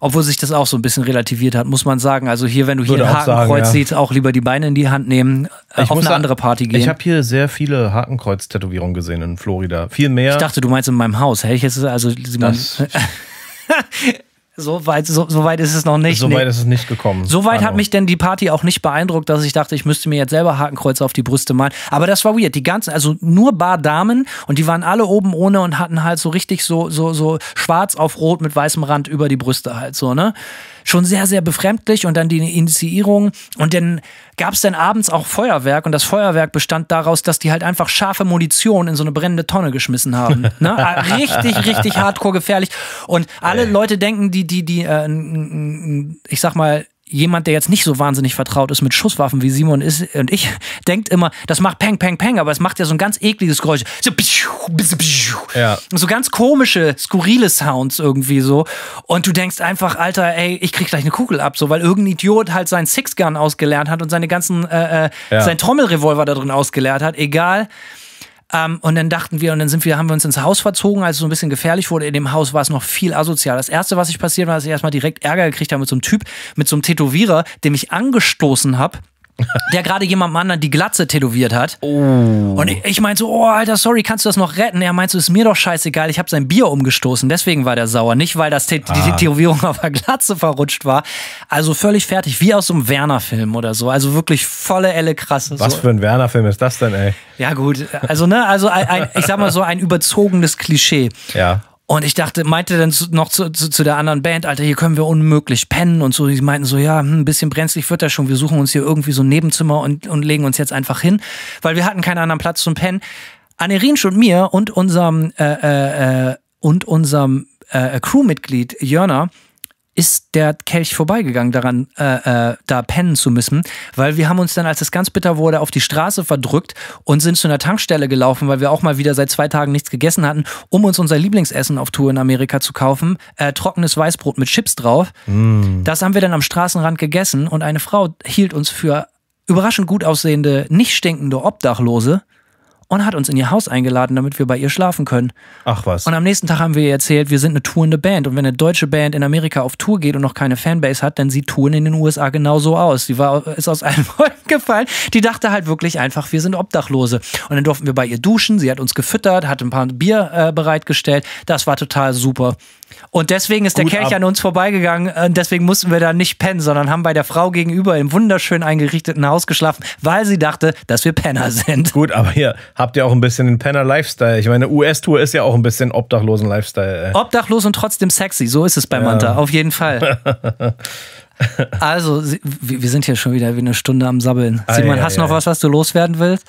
obwohl sich das auch so ein bisschen relativiert hat, muss man sagen. Also hier, wenn du hier Würde ein Hakenkreuz sagen, siehst, auch lieber die Beine in die Hand nehmen, äh, auf eine andere Party gehen. Ich habe hier sehr viele Hakenkreuz-Tätowierungen gesehen in Florida. Viel mehr. Ich dachte, du meinst in meinem Haus. Hä? ich jetzt also, Simon, das So weit, so, so weit ist es noch nicht. So weit nee. ist es nicht gekommen. So weit hat mich denn die Party auch nicht beeindruckt, dass ich dachte, ich müsste mir jetzt selber Hakenkreuze auf die Brüste malen. Aber das war weird. Die ganzen, also nur bar Damen und die waren alle oben ohne und hatten halt so richtig so, so, so schwarz auf rot mit weißem Rand über die Brüste halt so, ne? schon sehr, sehr befremdlich und dann die Initiierung und dann gab es dann abends auch Feuerwerk und das Feuerwerk bestand daraus, dass die halt einfach scharfe Munition in so eine brennende Tonne geschmissen haben. ne? Ah, richtig, richtig hardcore gefährlich und alle Leute denken, die, die, die, äh, ich sag mal, jemand, der jetzt nicht so wahnsinnig vertraut ist mit Schusswaffen wie Simon ist und ich, denkt immer, das macht Peng, Peng, Peng, aber es macht ja so ein ganz ekliges Geräusch. So, Ja. so ganz komische, skurrile Sounds irgendwie so. Und du denkst einfach, Alter, ey, ich krieg gleich eine Kugel ab, so, weil irgendein Idiot halt seinen Six-Gun ausgelernt hat und seine ganzen, äh, äh, ja. sein Trommelrevolver da drin ausgelernt hat. Egal. Ähm, und dann dachten wir, und dann sind wir, haben wir uns ins Haus verzogen, als es so ein bisschen gefährlich wurde. In dem Haus war es noch viel asozial. Das erste, was ich passiert war, dass ich erstmal direkt Ärger gekriegt habe mit so einem Typ, mit so einem Tätowierer, dem ich angestoßen habe der gerade jemandem anderen die Glatze tätowiert hat. Oh. Und ich, ich meinte so, oh, Alter, sorry, kannst du das noch retten? Er meinte so, ist mir doch scheißegal, ich habe sein Bier umgestoßen, deswegen war der sauer. Nicht, weil das ah. die Tätowierung auf der Glatze verrutscht war. Also völlig fertig, wie aus so einem Werner-Film oder so. Also wirklich volle Elle krasse. Was so. für ein Werner-Film ist das denn, ey? Ja, gut. Also, ne, also ein, ein, ich sag mal so ein überzogenes Klischee. Ja. Und ich dachte, meinte dann noch zu, zu, zu, der anderen Band, Alter, hier können wir unmöglich pennen und so. Die meinten so, ja, hm, ein bisschen brenzlig wird das schon. Wir suchen uns hier irgendwie so ein Nebenzimmer und, und legen uns jetzt einfach hin, weil wir hatten keinen anderen Platz zum Pennen. Anerin und mir und unserem äh, äh, äh und unserem äh, Crewmitglied Jörner ist der Kelch vorbeigegangen, daran äh, äh, da pennen zu müssen, weil wir haben uns dann, als es ganz bitter wurde, auf die Straße verdrückt und sind zu einer Tankstelle gelaufen, weil wir auch mal wieder seit zwei Tagen nichts gegessen hatten, um uns unser Lieblingsessen auf Tour in Amerika zu kaufen, äh, trockenes Weißbrot mit Chips drauf. Mm. Das haben wir dann am Straßenrand gegessen und eine Frau hielt uns für überraschend gut aussehende, nicht stinkende Obdachlose und hat uns in ihr Haus eingeladen, damit wir bei ihr schlafen können. Ach was. Und am nächsten Tag haben wir ihr erzählt, wir sind eine tourende Band und wenn eine deutsche Band in Amerika auf Tour geht und noch keine Fanbase hat, dann sieht Touren in den USA genauso aus. Sie war, ist aus allen Wolken gefallen. Die dachte halt wirklich einfach, wir sind Obdachlose. Und dann durften wir bei ihr duschen, sie hat uns gefüttert, hat ein paar Bier äh, bereitgestellt. Das war total super. Und deswegen ist Gut, der Kelch an uns vorbeigegangen. Und deswegen mussten wir da nicht pennen, sondern haben bei der Frau gegenüber im wunderschön eingerichteten Haus geschlafen, weil sie dachte, dass wir Penner sind. Gut, aber hier habt ihr auch ein bisschen den Penner-Lifestyle. Ich meine, US-Tour ist ja auch ein bisschen Obdachlosen-Lifestyle. Obdachlos und trotzdem sexy, so ist es bei Manta, auf jeden Fall. also, wir sind hier schon wieder wie eine Stunde am Sabbeln. Ah, Simon, ja, hast du ja, noch was, was du loswerden willst?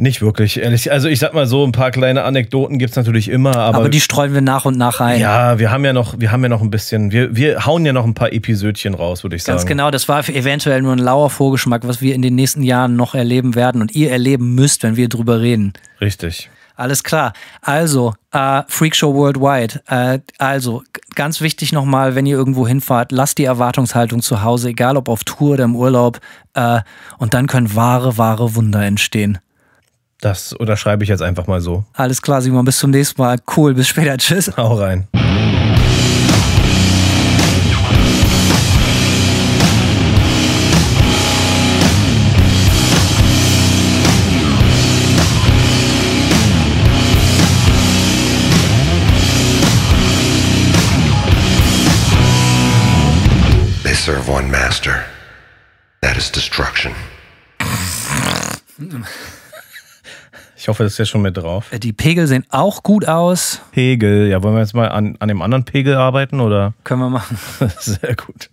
Nicht wirklich, ehrlich. Also ich sag mal so, ein paar kleine Anekdoten gibt's natürlich immer, aber. Aber die streuen wir nach und nach ein. Ja, wir haben ja noch, wir haben ja noch ein bisschen, wir, wir hauen ja noch ein paar Episödchen raus, würde ich Ganz sagen. Ganz genau, das war eventuell nur ein lauer Vorgeschmack, was wir in den nächsten Jahren noch erleben werden und ihr erleben müsst, wenn wir drüber reden. Richtig. Alles klar. Also, äh, Freakshow Worldwide. Äh, also, ganz wichtig nochmal, wenn ihr irgendwo hinfahrt, lasst die Erwartungshaltung zu Hause, egal ob auf Tour oder im Urlaub. Äh, und dann können wahre, wahre Wunder entstehen. Das unterschreibe ich jetzt einfach mal so. Alles klar, Simon. Bis zum nächsten Mal. Cool. Bis später. Tschüss. Hau rein. They serve one master. That is destruction. Ich hoffe, das ist ja schon mit drauf. Äh, die Pegel sehen auch gut aus. Pegel, ja, wollen wir jetzt mal an, an dem anderen Pegel arbeiten oder? Können wir machen. Sehr gut.